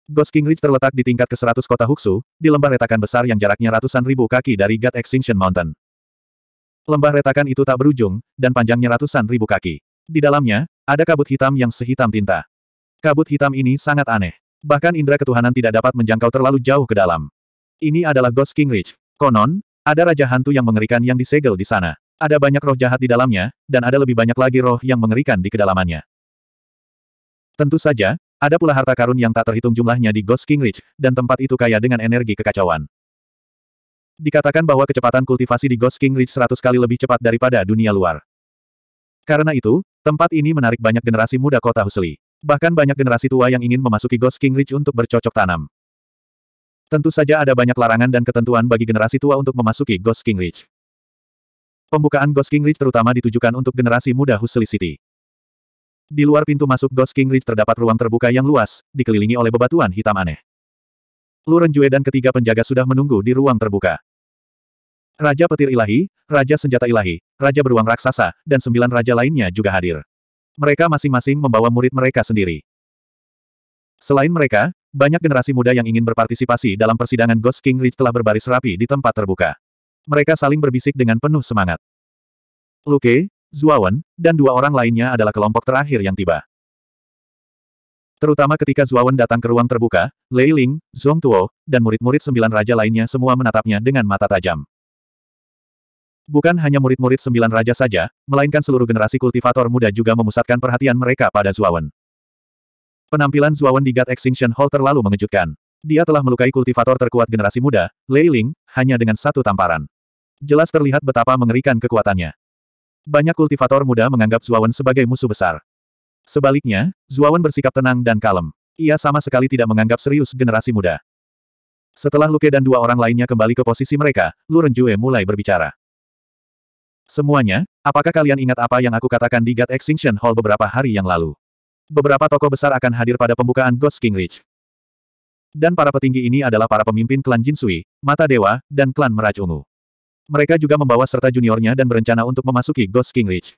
Ghost King Ridge terletak di tingkat ke-100 kota Huxu, di lembah retakan besar yang jaraknya ratusan ribu kaki dari God Extinction Mountain. Lembah retakan itu tak berujung, dan panjangnya ratusan ribu kaki. Di dalamnya, ada kabut hitam yang sehitam tinta. Kabut hitam ini sangat aneh. Bahkan indera ketuhanan tidak dapat menjangkau terlalu jauh ke dalam. Ini adalah Ghost King Ridge. Konon, ada raja hantu yang mengerikan yang disegel di sana. Ada banyak roh jahat di dalamnya, dan ada lebih banyak lagi roh yang mengerikan di kedalamannya. Tentu saja, ada pula harta karun yang tak terhitung jumlahnya di Ghost King Ridge, dan tempat itu kaya dengan energi kekacauan. Dikatakan bahwa kecepatan kultivasi di Ghost King Ridge 100 kali lebih cepat daripada dunia luar. Karena itu, tempat ini menarik banyak generasi muda kota Husli. Bahkan banyak generasi tua yang ingin memasuki Ghost King Ridge untuk bercocok tanam. Tentu saja ada banyak larangan dan ketentuan bagi generasi tua untuk memasuki Ghost King Ridge. Pembukaan Ghost King Ridge terutama ditujukan untuk generasi muda Husli City. Di luar pintu masuk Ghost King Ridge terdapat ruang terbuka yang luas, dikelilingi oleh bebatuan hitam aneh. Luren Jue dan ketiga penjaga sudah menunggu di ruang terbuka. Raja Petir Ilahi, Raja Senjata Ilahi, Raja Beruang Raksasa, dan sembilan raja lainnya juga hadir. Mereka masing-masing membawa murid mereka sendiri. Selain mereka, banyak generasi muda yang ingin berpartisipasi dalam persidangan Ghost King Ridge telah berbaris rapi di tempat terbuka. Mereka saling berbisik dengan penuh semangat. Luke, Zuawan, dan dua orang lainnya adalah kelompok terakhir yang tiba. Terutama ketika Zuawan datang ke ruang terbuka, Lei Ling, Zhong Tuo, dan murid-murid sembilan raja lainnya semua menatapnya dengan mata tajam. Bukan hanya murid-murid sembilan raja saja, melainkan seluruh generasi kultivator muda juga memusatkan perhatian mereka pada Zuawan. Penampilan Zuawan di God Extinction Hall terlalu mengejutkan. Dia telah melukai kultivator terkuat generasi muda, Lei Ling, hanya dengan satu tamparan. Jelas terlihat betapa mengerikan kekuatannya. Banyak kultivator muda menganggap Zuawan sebagai musuh besar. Sebaliknya, Zuawan bersikap tenang dan kalem. Ia sama sekali tidak menganggap serius generasi muda. Setelah Luke dan dua orang lainnya kembali ke posisi mereka, Lu Renjue mulai berbicara. Semuanya, apakah kalian ingat apa yang aku katakan di God Extinction Hall beberapa hari yang lalu? Beberapa tokoh besar akan hadir pada pembukaan Ghost King Ridge. Dan para petinggi ini adalah para pemimpin klan Jin Sui, Mata Dewa, dan klan Meraj Ungu. Mereka juga membawa serta juniornya dan berencana untuk memasuki Ghost King Ridge.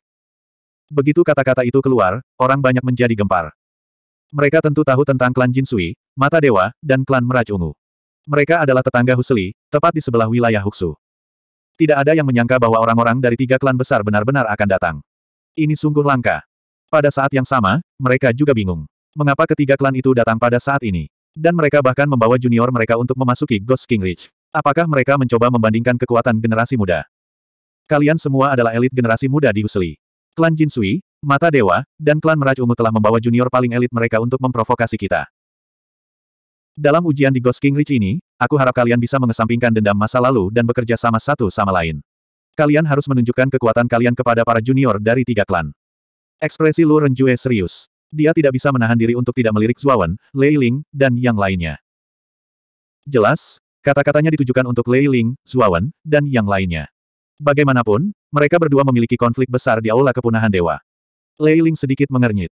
Begitu kata-kata itu keluar, orang banyak menjadi gempar. Mereka tentu tahu tentang klan Jin Sui, Mata Dewa, dan klan Meraj Ungu. Mereka adalah tetangga Husli, tepat di sebelah wilayah Huxu. Tidak ada yang menyangka bahwa orang-orang dari tiga klan besar benar-benar akan datang. Ini sungguh langka. Pada saat yang sama, mereka juga bingung. Mengapa ketiga klan itu datang pada saat ini? Dan mereka bahkan membawa junior mereka untuk memasuki Ghost King Ridge. Apakah mereka mencoba membandingkan kekuatan generasi muda? Kalian semua adalah elit generasi muda di Husli. Klan Jin Sui, Mata Dewa, dan klan Meraj Ungu telah membawa junior paling elit mereka untuk memprovokasi kita. Dalam ujian di Ghost King Ridge ini, aku harap kalian bisa mengesampingkan dendam masa lalu dan bekerja sama satu sama lain. Kalian harus menunjukkan kekuatan kalian kepada para junior dari tiga klan. Ekspresi Lu Renjue serius dia tidak bisa menahan diri untuk tidak melirik Zuawan, Lei Ling, dan yang lainnya. Jelas, kata-katanya ditujukan untuk Lei Ling, Zuawan, dan yang lainnya. Bagaimanapun, mereka berdua memiliki konflik besar di Aula Kepunahan Dewa. Lei Ling sedikit mengernyit.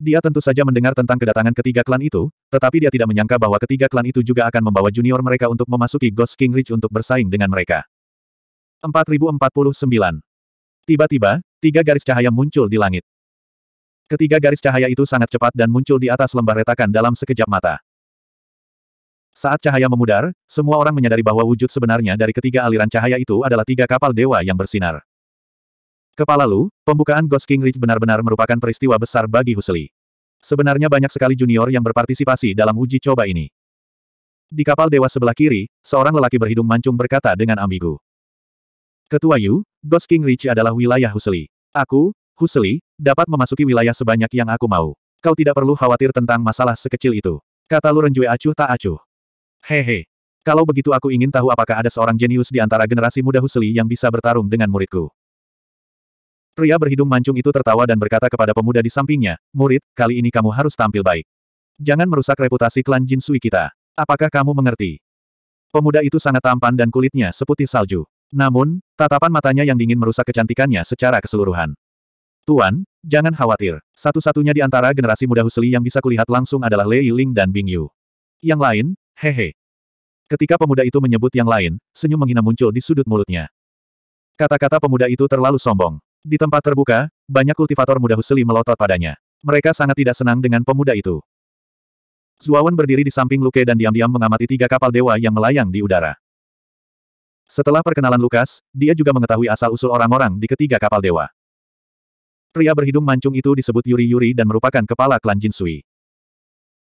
Dia tentu saja mendengar tentang kedatangan ketiga klan itu, tetapi dia tidak menyangka bahwa ketiga klan itu juga akan membawa junior mereka untuk memasuki Ghost King Ridge untuk bersaing dengan mereka. 4049 Tiba-tiba, tiga garis cahaya muncul di langit. Ketiga garis cahaya itu sangat cepat dan muncul di atas lembah retakan dalam sekejap mata. Saat cahaya memudar, semua orang menyadari bahwa wujud sebenarnya dari ketiga aliran cahaya itu adalah tiga kapal dewa yang bersinar. Kepala Lu, pembukaan Ghost King Ridge benar-benar merupakan peristiwa besar bagi Husli. Sebenarnya banyak sekali junior yang berpartisipasi dalam uji coba ini. Di kapal dewa sebelah kiri, seorang lelaki berhidung mancung berkata dengan ambigu. Ketua Yu, Ghost King Ridge adalah wilayah Husli. Aku, Huseli, dapat memasuki wilayah sebanyak yang aku mau. Kau tidak perlu khawatir tentang masalah sekecil itu. Kata Lu Renjue acuh tak acuh. Hehe. Kalau begitu aku ingin tahu apakah ada seorang jenius di antara generasi muda Huseli yang bisa bertarung dengan muridku. Pria berhidung mancung itu tertawa dan berkata kepada pemuda di sampingnya, Murid, kali ini kamu harus tampil baik. Jangan merusak reputasi klan Jin Sui kita. Apakah kamu mengerti? Pemuda itu sangat tampan dan kulitnya seputih salju. Namun, tatapan matanya yang dingin merusak kecantikannya secara keseluruhan. Tuan, jangan khawatir. Satu-satunya di antara generasi muda Husli yang bisa kulihat langsung adalah Lei Ling dan Bing Yu. Yang lain, hehe. Ketika pemuda itu menyebut yang lain, senyum menghina muncul di sudut mulutnya. Kata-kata pemuda itu terlalu sombong. Di tempat terbuka, banyak kultivator muda Husli melotot padanya. Mereka sangat tidak senang dengan pemuda itu. Zuawan berdiri di samping Luke dan diam-diam mengamati tiga kapal dewa yang melayang di udara. Setelah perkenalan Lukas, dia juga mengetahui asal-usul orang-orang di ketiga kapal dewa. Pria berhidung mancung itu disebut Yuri-Yuri dan merupakan kepala klan Jinsui.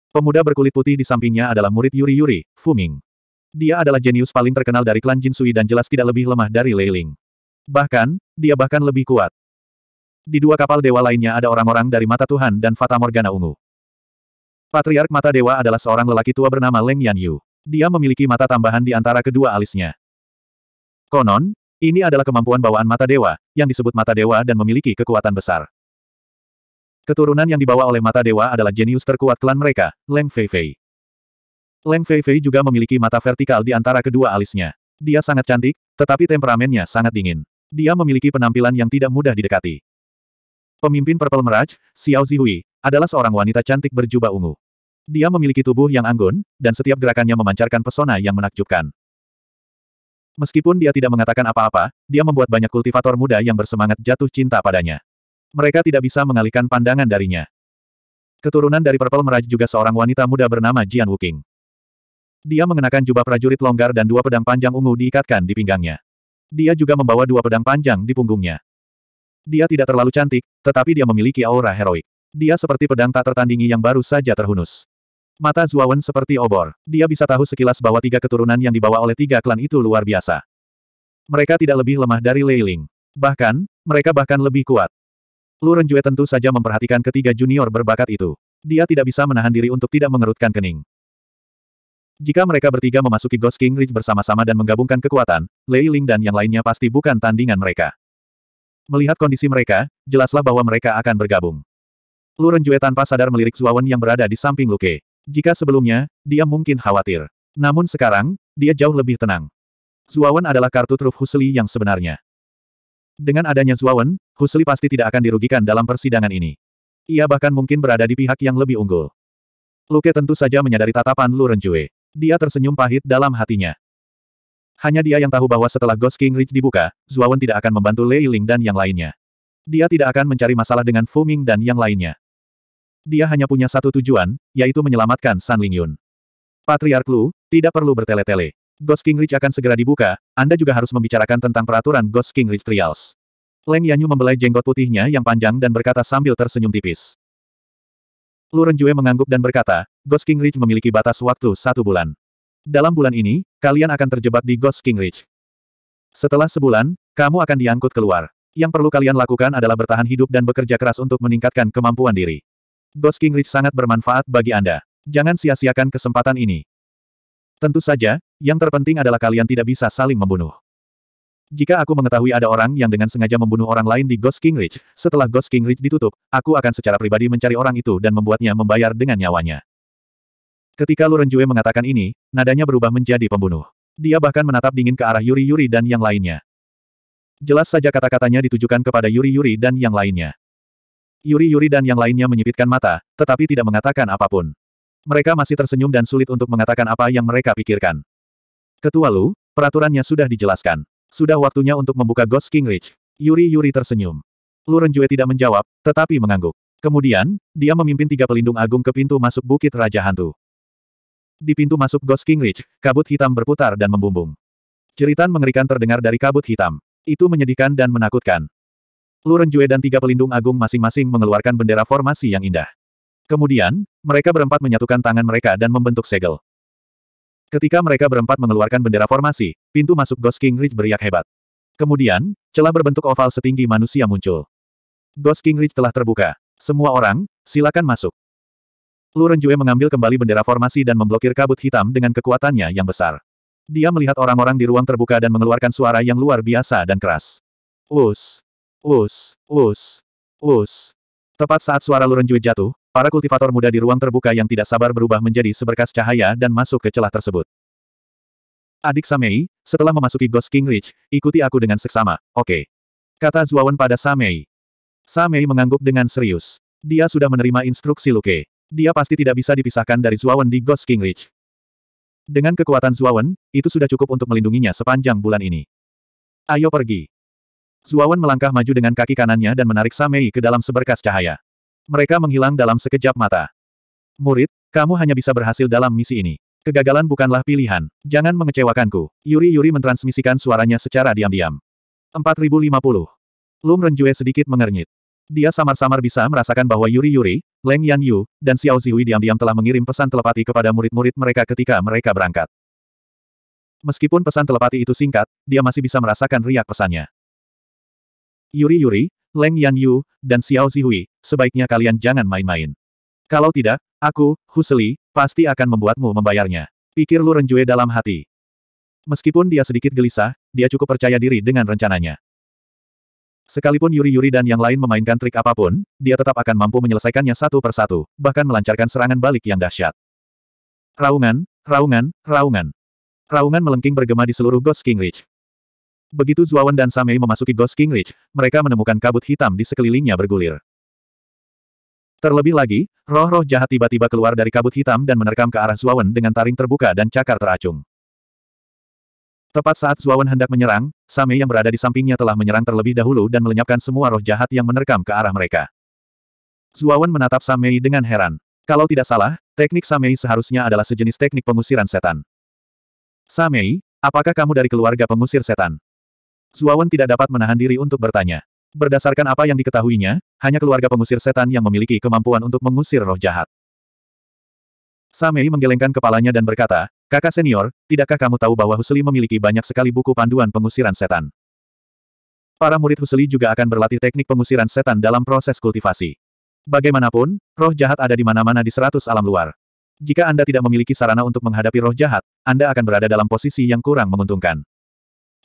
Pemuda berkulit putih di sampingnya adalah murid Yuri-Yuri, Fuming. Dia adalah jenius paling terkenal dari klan Jinsui dan jelas tidak lebih lemah dari Leiling. Bahkan, dia bahkan lebih kuat. Di dua kapal dewa lainnya ada orang-orang dari Mata Tuhan dan Fata Morgana Ungu. Patriark Mata Dewa adalah seorang lelaki tua bernama Leng Yan Yu. Dia memiliki mata tambahan di antara kedua alisnya. Konon, ini adalah kemampuan bawaan mata dewa, yang disebut mata dewa dan memiliki kekuatan besar. Keturunan yang dibawa oleh mata dewa adalah jenius terkuat klan mereka, Leng Fei Fei. Leng Fei Fei juga memiliki mata vertikal di antara kedua alisnya. Dia sangat cantik, tetapi temperamennya sangat dingin. Dia memiliki penampilan yang tidak mudah didekati. Pemimpin Purple Meraj, Xiao Zihui, adalah seorang wanita cantik berjubah ungu. Dia memiliki tubuh yang anggun, dan setiap gerakannya memancarkan pesona yang menakjubkan. Meskipun dia tidak mengatakan apa-apa, dia membuat banyak kultivator muda yang bersemangat jatuh cinta padanya. Mereka tidak bisa mengalihkan pandangan darinya. Keturunan dari Purple Meraj juga seorang wanita muda bernama Jian Wuking. Dia mengenakan jubah prajurit longgar dan dua pedang panjang ungu diikatkan di pinggangnya. Dia juga membawa dua pedang panjang di punggungnya. Dia tidak terlalu cantik, tetapi dia memiliki aura heroik. Dia seperti pedang tak tertandingi yang baru saja terhunus. Mata Zuawan seperti obor. Dia bisa tahu sekilas bahwa tiga keturunan yang dibawa oleh tiga klan itu luar biasa. Mereka tidak lebih lemah dari Leiling. Bahkan, mereka bahkan lebih kuat. Lu Renjue tentu saja memperhatikan ketiga junior berbakat itu. Dia tidak bisa menahan diri untuk tidak mengerutkan kening. Jika mereka bertiga memasuki Ghost King Ridge bersama-sama dan menggabungkan kekuatan, Lei Ling dan yang lainnya pasti bukan tandingan mereka. Melihat kondisi mereka, jelaslah bahwa mereka akan bergabung. Lu Renjue tanpa sadar melirik Zuawan yang berada di samping Luke. Jika sebelumnya, dia mungkin khawatir. Namun sekarang, dia jauh lebih tenang. Zuawan adalah kartu truf Husli yang sebenarnya. Dengan adanya Zuawan, Husli pasti tidak akan dirugikan dalam persidangan ini. Ia bahkan mungkin berada di pihak yang lebih unggul. Luke tentu saja menyadari tatapan Lu Renjue. Dia tersenyum pahit dalam hatinya. Hanya dia yang tahu bahwa setelah Ghost King Ridge dibuka, Zuawan tidak akan membantu Lei Ling dan yang lainnya. Dia tidak akan mencari masalah dengan Fuming dan yang lainnya. Dia hanya punya satu tujuan, yaitu menyelamatkan San Lingyun. Patriark Lu, tidak perlu bertele-tele. Ghost King Ridge akan segera dibuka, Anda juga harus membicarakan tentang peraturan Ghost King Ridge Trials. Leng Yanyu membelai jenggot putihnya yang panjang dan berkata sambil tersenyum tipis. Lu Renjue mengangguk dan berkata, Ghost King Ridge memiliki batas waktu satu bulan. Dalam bulan ini, kalian akan terjebak di Ghost King Ridge. Setelah sebulan, kamu akan diangkut keluar. Yang perlu kalian lakukan adalah bertahan hidup dan bekerja keras untuk meningkatkan kemampuan diri. Ghost King Ridge sangat bermanfaat bagi Anda. Jangan sia-siakan kesempatan ini. Tentu saja, yang terpenting adalah kalian tidak bisa saling membunuh. Jika aku mengetahui ada orang yang dengan sengaja membunuh orang lain di Ghost King Ridge, setelah Ghost King Ridge ditutup, aku akan secara pribadi mencari orang itu dan membuatnya membayar dengan nyawanya. Ketika Renjue mengatakan ini, nadanya berubah menjadi pembunuh. Dia bahkan menatap dingin ke arah Yuri Yuri dan yang lainnya. Jelas saja kata-katanya ditujukan kepada Yuri Yuri dan yang lainnya. Yuri-Yuri dan yang lainnya menyipitkan mata, tetapi tidak mengatakan apapun. Mereka masih tersenyum dan sulit untuk mengatakan apa yang mereka pikirkan. Ketua Lu, peraturannya sudah dijelaskan. Sudah waktunya untuk membuka Ghost King Ridge. Yuri-Yuri tersenyum. Lu Renjue tidak menjawab, tetapi mengangguk. Kemudian, dia memimpin tiga pelindung agung ke pintu masuk Bukit Raja Hantu. Di pintu masuk Ghost King Ridge, kabut hitam berputar dan membumbung. Ceritan mengerikan terdengar dari kabut hitam. Itu menyedihkan dan menakutkan. Lu Renjue dan tiga pelindung agung masing-masing mengeluarkan bendera formasi yang indah. Kemudian, mereka berempat menyatukan tangan mereka dan membentuk segel. Ketika mereka berempat mengeluarkan bendera formasi, pintu masuk Ghost King Ridge beriak hebat. Kemudian, celah berbentuk oval setinggi manusia muncul. Ghost King Ridge telah terbuka. Semua orang, silakan masuk. Lu Renjue mengambil kembali bendera formasi dan memblokir kabut hitam dengan kekuatannya yang besar. Dia melihat orang-orang di ruang terbuka dan mengeluarkan suara yang luar biasa dan keras. Us. Us, us, us. Tepat saat suara Lurenjue jatuh, para kultivator muda di ruang terbuka yang tidak sabar berubah menjadi seberkas cahaya dan masuk ke celah tersebut. Adik Samei, setelah memasuki Ghost King Ridge, ikuti aku dengan seksama, oke. Okay. Kata Zuawan pada Samei. Samei mengangguk dengan serius. Dia sudah menerima instruksi Luke. Dia pasti tidak bisa dipisahkan dari Zuawan di Ghost King Ridge. Dengan kekuatan Zuawan, itu sudah cukup untuk melindunginya sepanjang bulan ini. Ayo pergi. Zuawan melangkah maju dengan kaki kanannya dan menarik Samei ke dalam seberkas cahaya. Mereka menghilang dalam sekejap mata. Murid, kamu hanya bisa berhasil dalam misi ini. Kegagalan bukanlah pilihan. Jangan mengecewakanku. Yuri-Yuri mentransmisikan suaranya secara diam-diam. 4050. Lum Renjue sedikit mengernyit. Dia samar-samar bisa merasakan bahwa Yuri-Yuri, Leng Yan Yu, dan Xiao Zihui diam-diam telah mengirim pesan telepati kepada murid-murid mereka ketika mereka berangkat. Meskipun pesan telepati itu singkat, dia masih bisa merasakan riak pesannya. Yuri Yuri, Leng Yan Yu, dan Xiao Zihui, sebaiknya kalian jangan main-main. Kalau tidak, aku, Huseli, pasti akan membuatmu membayarnya. Pikir Lu Renjue dalam hati. Meskipun dia sedikit gelisah, dia cukup percaya diri dengan rencananya. Sekalipun Yuri-Yuri dan yang lain memainkan trik apapun, dia tetap akan mampu menyelesaikannya satu persatu, bahkan melancarkan serangan balik yang dahsyat. Raungan, raungan, raungan. Raungan melengking bergema di seluruh Ghost King Ridge. Begitu Zuawan dan Samei memasuki Ghost King Ridge, mereka menemukan kabut hitam di sekelilingnya bergulir. Terlebih lagi, roh-roh jahat tiba-tiba keluar dari kabut hitam dan menerkam ke arah Zuawan dengan taring terbuka dan cakar teracung. Tepat saat Zuawan hendak menyerang, Samei yang berada di sampingnya telah menyerang terlebih dahulu dan melenyapkan semua roh jahat yang menerkam ke arah mereka. Zuawan menatap Samei dengan heran. Kalau tidak salah, teknik Samei seharusnya adalah sejenis teknik pengusiran setan. Samei, apakah kamu dari keluarga pengusir setan? Suawan tidak dapat menahan diri untuk bertanya. Berdasarkan apa yang diketahuinya, hanya keluarga pengusir setan yang memiliki kemampuan untuk mengusir roh jahat. Samei menggelengkan kepalanya dan berkata, Kakak senior, tidakkah kamu tahu bahwa Husli memiliki banyak sekali buku panduan pengusiran setan? Para murid Husli juga akan berlatih teknik pengusiran setan dalam proses kultivasi. Bagaimanapun, roh jahat ada di mana-mana di seratus alam luar. Jika Anda tidak memiliki sarana untuk menghadapi roh jahat, Anda akan berada dalam posisi yang kurang menguntungkan.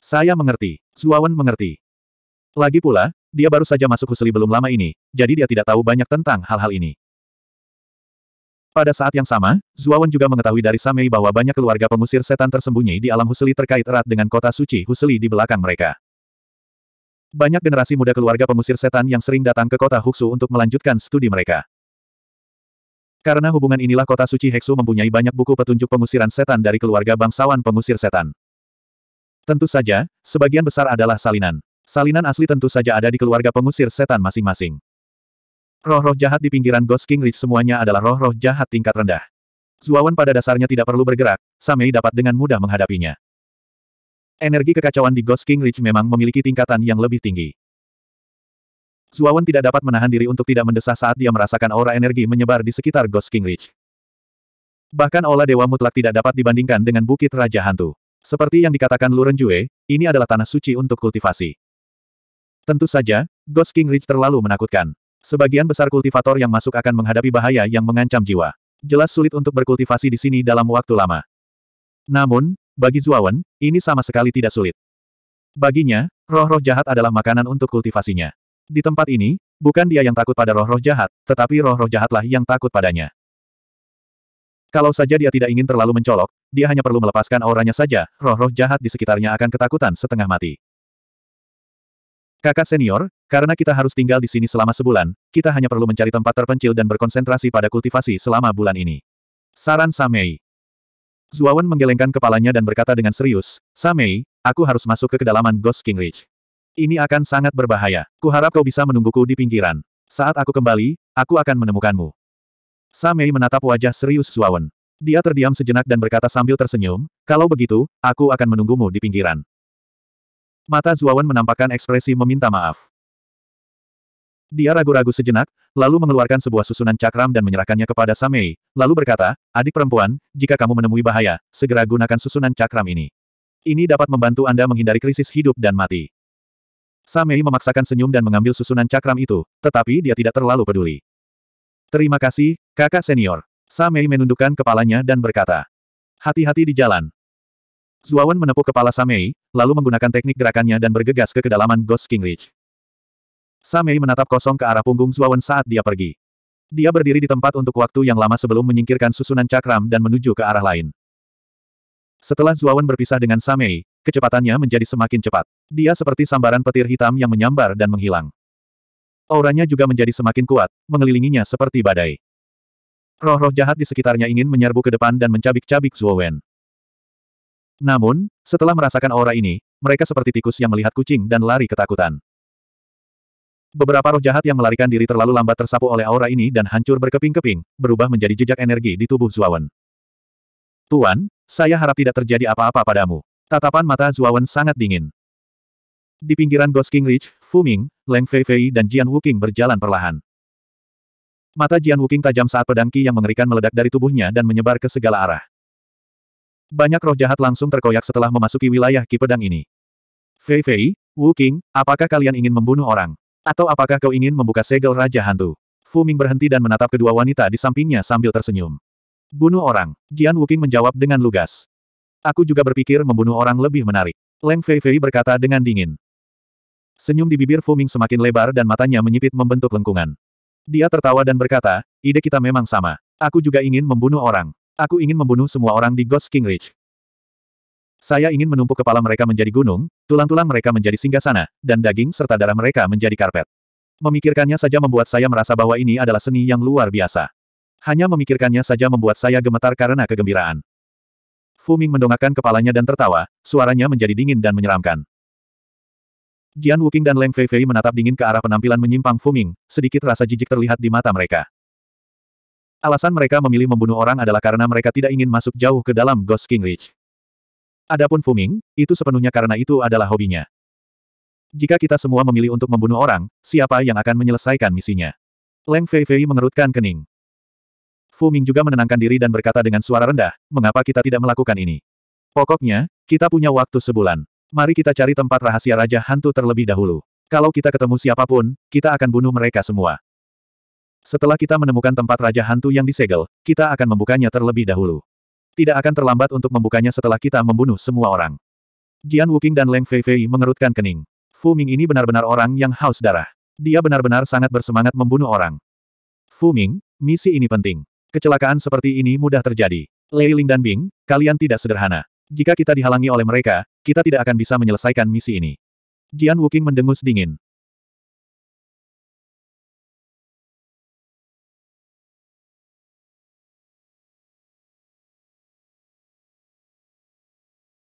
Saya mengerti. Zuawan mengerti. Lagi pula, dia baru saja masuk Husli belum lama ini, jadi dia tidak tahu banyak tentang hal-hal ini. Pada saat yang sama, Zuawan juga mengetahui dari Samei bahwa banyak keluarga pengusir setan tersembunyi di alam Husli terkait erat dengan kota suci Husli di belakang mereka. Banyak generasi muda keluarga pengusir setan yang sering datang ke kota Huxu untuk melanjutkan studi mereka. Karena hubungan inilah kota suci Heksu mempunyai banyak buku petunjuk pengusiran setan dari keluarga bangsawan pengusir setan. Tentu saja, sebagian besar adalah salinan. Salinan asli tentu saja ada di keluarga pengusir setan masing-masing. Roh-roh jahat di pinggiran Ghost King Ridge semuanya adalah roh-roh jahat tingkat rendah. Zuawan pada dasarnya tidak perlu bergerak, Samei dapat dengan mudah menghadapinya. Energi kekacauan di Ghost King Ridge memang memiliki tingkatan yang lebih tinggi. Zuawan tidak dapat menahan diri untuk tidak mendesah saat dia merasakan aura energi menyebar di sekitar Ghost King Ridge. Bahkan Aula Dewa Mutlak tidak dapat dibandingkan dengan Bukit Raja Hantu. Seperti yang dikatakan Luren Jue, ini adalah tanah suci untuk kultivasi. Tentu saja, Ghost King Ridge terlalu menakutkan. Sebagian besar kultivator yang masuk akan menghadapi bahaya yang mengancam jiwa. Jelas sulit untuk berkultivasi di sini dalam waktu lama. Namun, bagi Zuawan, ini sama sekali tidak sulit. Baginya, roh-roh jahat adalah makanan untuk kultivasinya. Di tempat ini, bukan dia yang takut pada roh-roh jahat, tetapi roh-roh jahatlah yang takut padanya. Kalau saja dia tidak ingin terlalu mencolok, dia hanya perlu melepaskan auranya saja, roh-roh jahat di sekitarnya akan ketakutan setengah mati. Kakak senior, karena kita harus tinggal di sini selama sebulan, kita hanya perlu mencari tempat terpencil dan berkonsentrasi pada kultivasi selama bulan ini. Saran Samei. Zuawan menggelengkan kepalanya dan berkata dengan serius, Samei, aku harus masuk ke kedalaman Ghost King Ridge. Ini akan sangat berbahaya. Kuharap kau bisa menungguku di pinggiran. Saat aku kembali, aku akan menemukanmu. Samei menatap wajah serius Suawen. Dia terdiam sejenak dan berkata sambil tersenyum, kalau begitu, aku akan menunggumu di pinggiran. Mata Zuawan menampakkan ekspresi meminta maaf. Dia ragu-ragu sejenak, lalu mengeluarkan sebuah susunan cakram dan menyerahkannya kepada Samei, lalu berkata, adik perempuan, jika kamu menemui bahaya, segera gunakan susunan cakram ini. Ini dapat membantu Anda menghindari krisis hidup dan mati. Samei memaksakan senyum dan mengambil susunan cakram itu, tetapi dia tidak terlalu peduli. Terima kasih, kakak senior. Samei menundukkan kepalanya dan berkata. Hati-hati di jalan. Zuawan menepuk kepala Samei, lalu menggunakan teknik gerakannya dan bergegas ke kedalaman Ghost King Ridge. Samei menatap kosong ke arah punggung Zuawan saat dia pergi. Dia berdiri di tempat untuk waktu yang lama sebelum menyingkirkan susunan cakram dan menuju ke arah lain. Setelah Zuawan berpisah dengan Samei, kecepatannya menjadi semakin cepat. Dia seperti sambaran petir hitam yang menyambar dan menghilang. Auranya juga menjadi semakin kuat, mengelilinginya seperti badai. Roh-roh jahat di sekitarnya ingin menyerbu ke depan dan mencabik-cabik Zhuo Namun, setelah merasakan aura ini, mereka seperti tikus yang melihat kucing dan lari ketakutan. Beberapa roh jahat yang melarikan diri terlalu lambat tersapu oleh aura ini dan hancur berkeping-keping, berubah menjadi jejak energi di tubuh Zuawan. Tuan, saya harap tidak terjadi apa-apa padamu. Tatapan mata Zuawan sangat dingin. Di pinggiran Ghost King Ridge, Fu Ming, Leng Fei Fei dan Jian Wuking berjalan perlahan. Mata Jian Wuking tajam saat pedang Qi yang mengerikan meledak dari tubuhnya dan menyebar ke segala arah. Banyak roh jahat langsung terkoyak setelah memasuki wilayah Qi pedang ini. Fei Fei, Wuqing, apakah kalian ingin membunuh orang? Atau apakah kau ingin membuka segel Raja Hantu? Fu Ming berhenti dan menatap kedua wanita di sampingnya sambil tersenyum. Bunuh orang, Jian Wuking menjawab dengan lugas. Aku juga berpikir membunuh orang lebih menarik. Leng Fei Fei berkata dengan dingin. Senyum di bibir Fuming semakin lebar dan matanya menyipit membentuk lengkungan. Dia tertawa dan berkata, ide kita memang sama. Aku juga ingin membunuh orang. Aku ingin membunuh semua orang di Ghost King Ridge. Saya ingin menumpuk kepala mereka menjadi gunung, tulang-tulang mereka menjadi singgasana, dan daging serta darah mereka menjadi karpet. Memikirkannya saja membuat saya merasa bahwa ini adalah seni yang luar biasa. Hanya memikirkannya saja membuat saya gemetar karena kegembiraan. Fuming mendongakkan kepalanya dan tertawa, suaranya menjadi dingin dan menyeramkan. Jian Wuking dan Leng Fei menatap dingin ke arah penampilan menyimpang Fuming, sedikit rasa jijik terlihat di mata mereka. Alasan mereka memilih membunuh orang adalah karena mereka tidak ingin masuk jauh ke dalam Ghost King Ridge. Adapun Fuming, itu sepenuhnya karena itu adalah hobinya. Jika kita semua memilih untuk membunuh orang, siapa yang akan menyelesaikan misinya? Leng Fei mengerutkan kening. Fuming juga menenangkan diri dan berkata dengan suara rendah, mengapa kita tidak melakukan ini? Pokoknya, kita punya waktu sebulan. Mari kita cari tempat rahasia Raja Hantu terlebih dahulu. Kalau kita ketemu siapapun, kita akan bunuh mereka semua. Setelah kita menemukan tempat Raja Hantu yang disegel, kita akan membukanya terlebih dahulu. Tidak akan terlambat untuk membukanya setelah kita membunuh semua orang. Jian Wuking dan Leng Fei mengerutkan kening. Fu Ming ini benar-benar orang yang haus darah. Dia benar-benar sangat bersemangat membunuh orang. Fu Ming, misi ini penting. Kecelakaan seperti ini mudah terjadi. Lei Ling dan Bing, kalian tidak sederhana. Jika kita dihalangi oleh mereka, kita tidak akan bisa menyelesaikan misi ini. Jian Wuking mendengus dingin.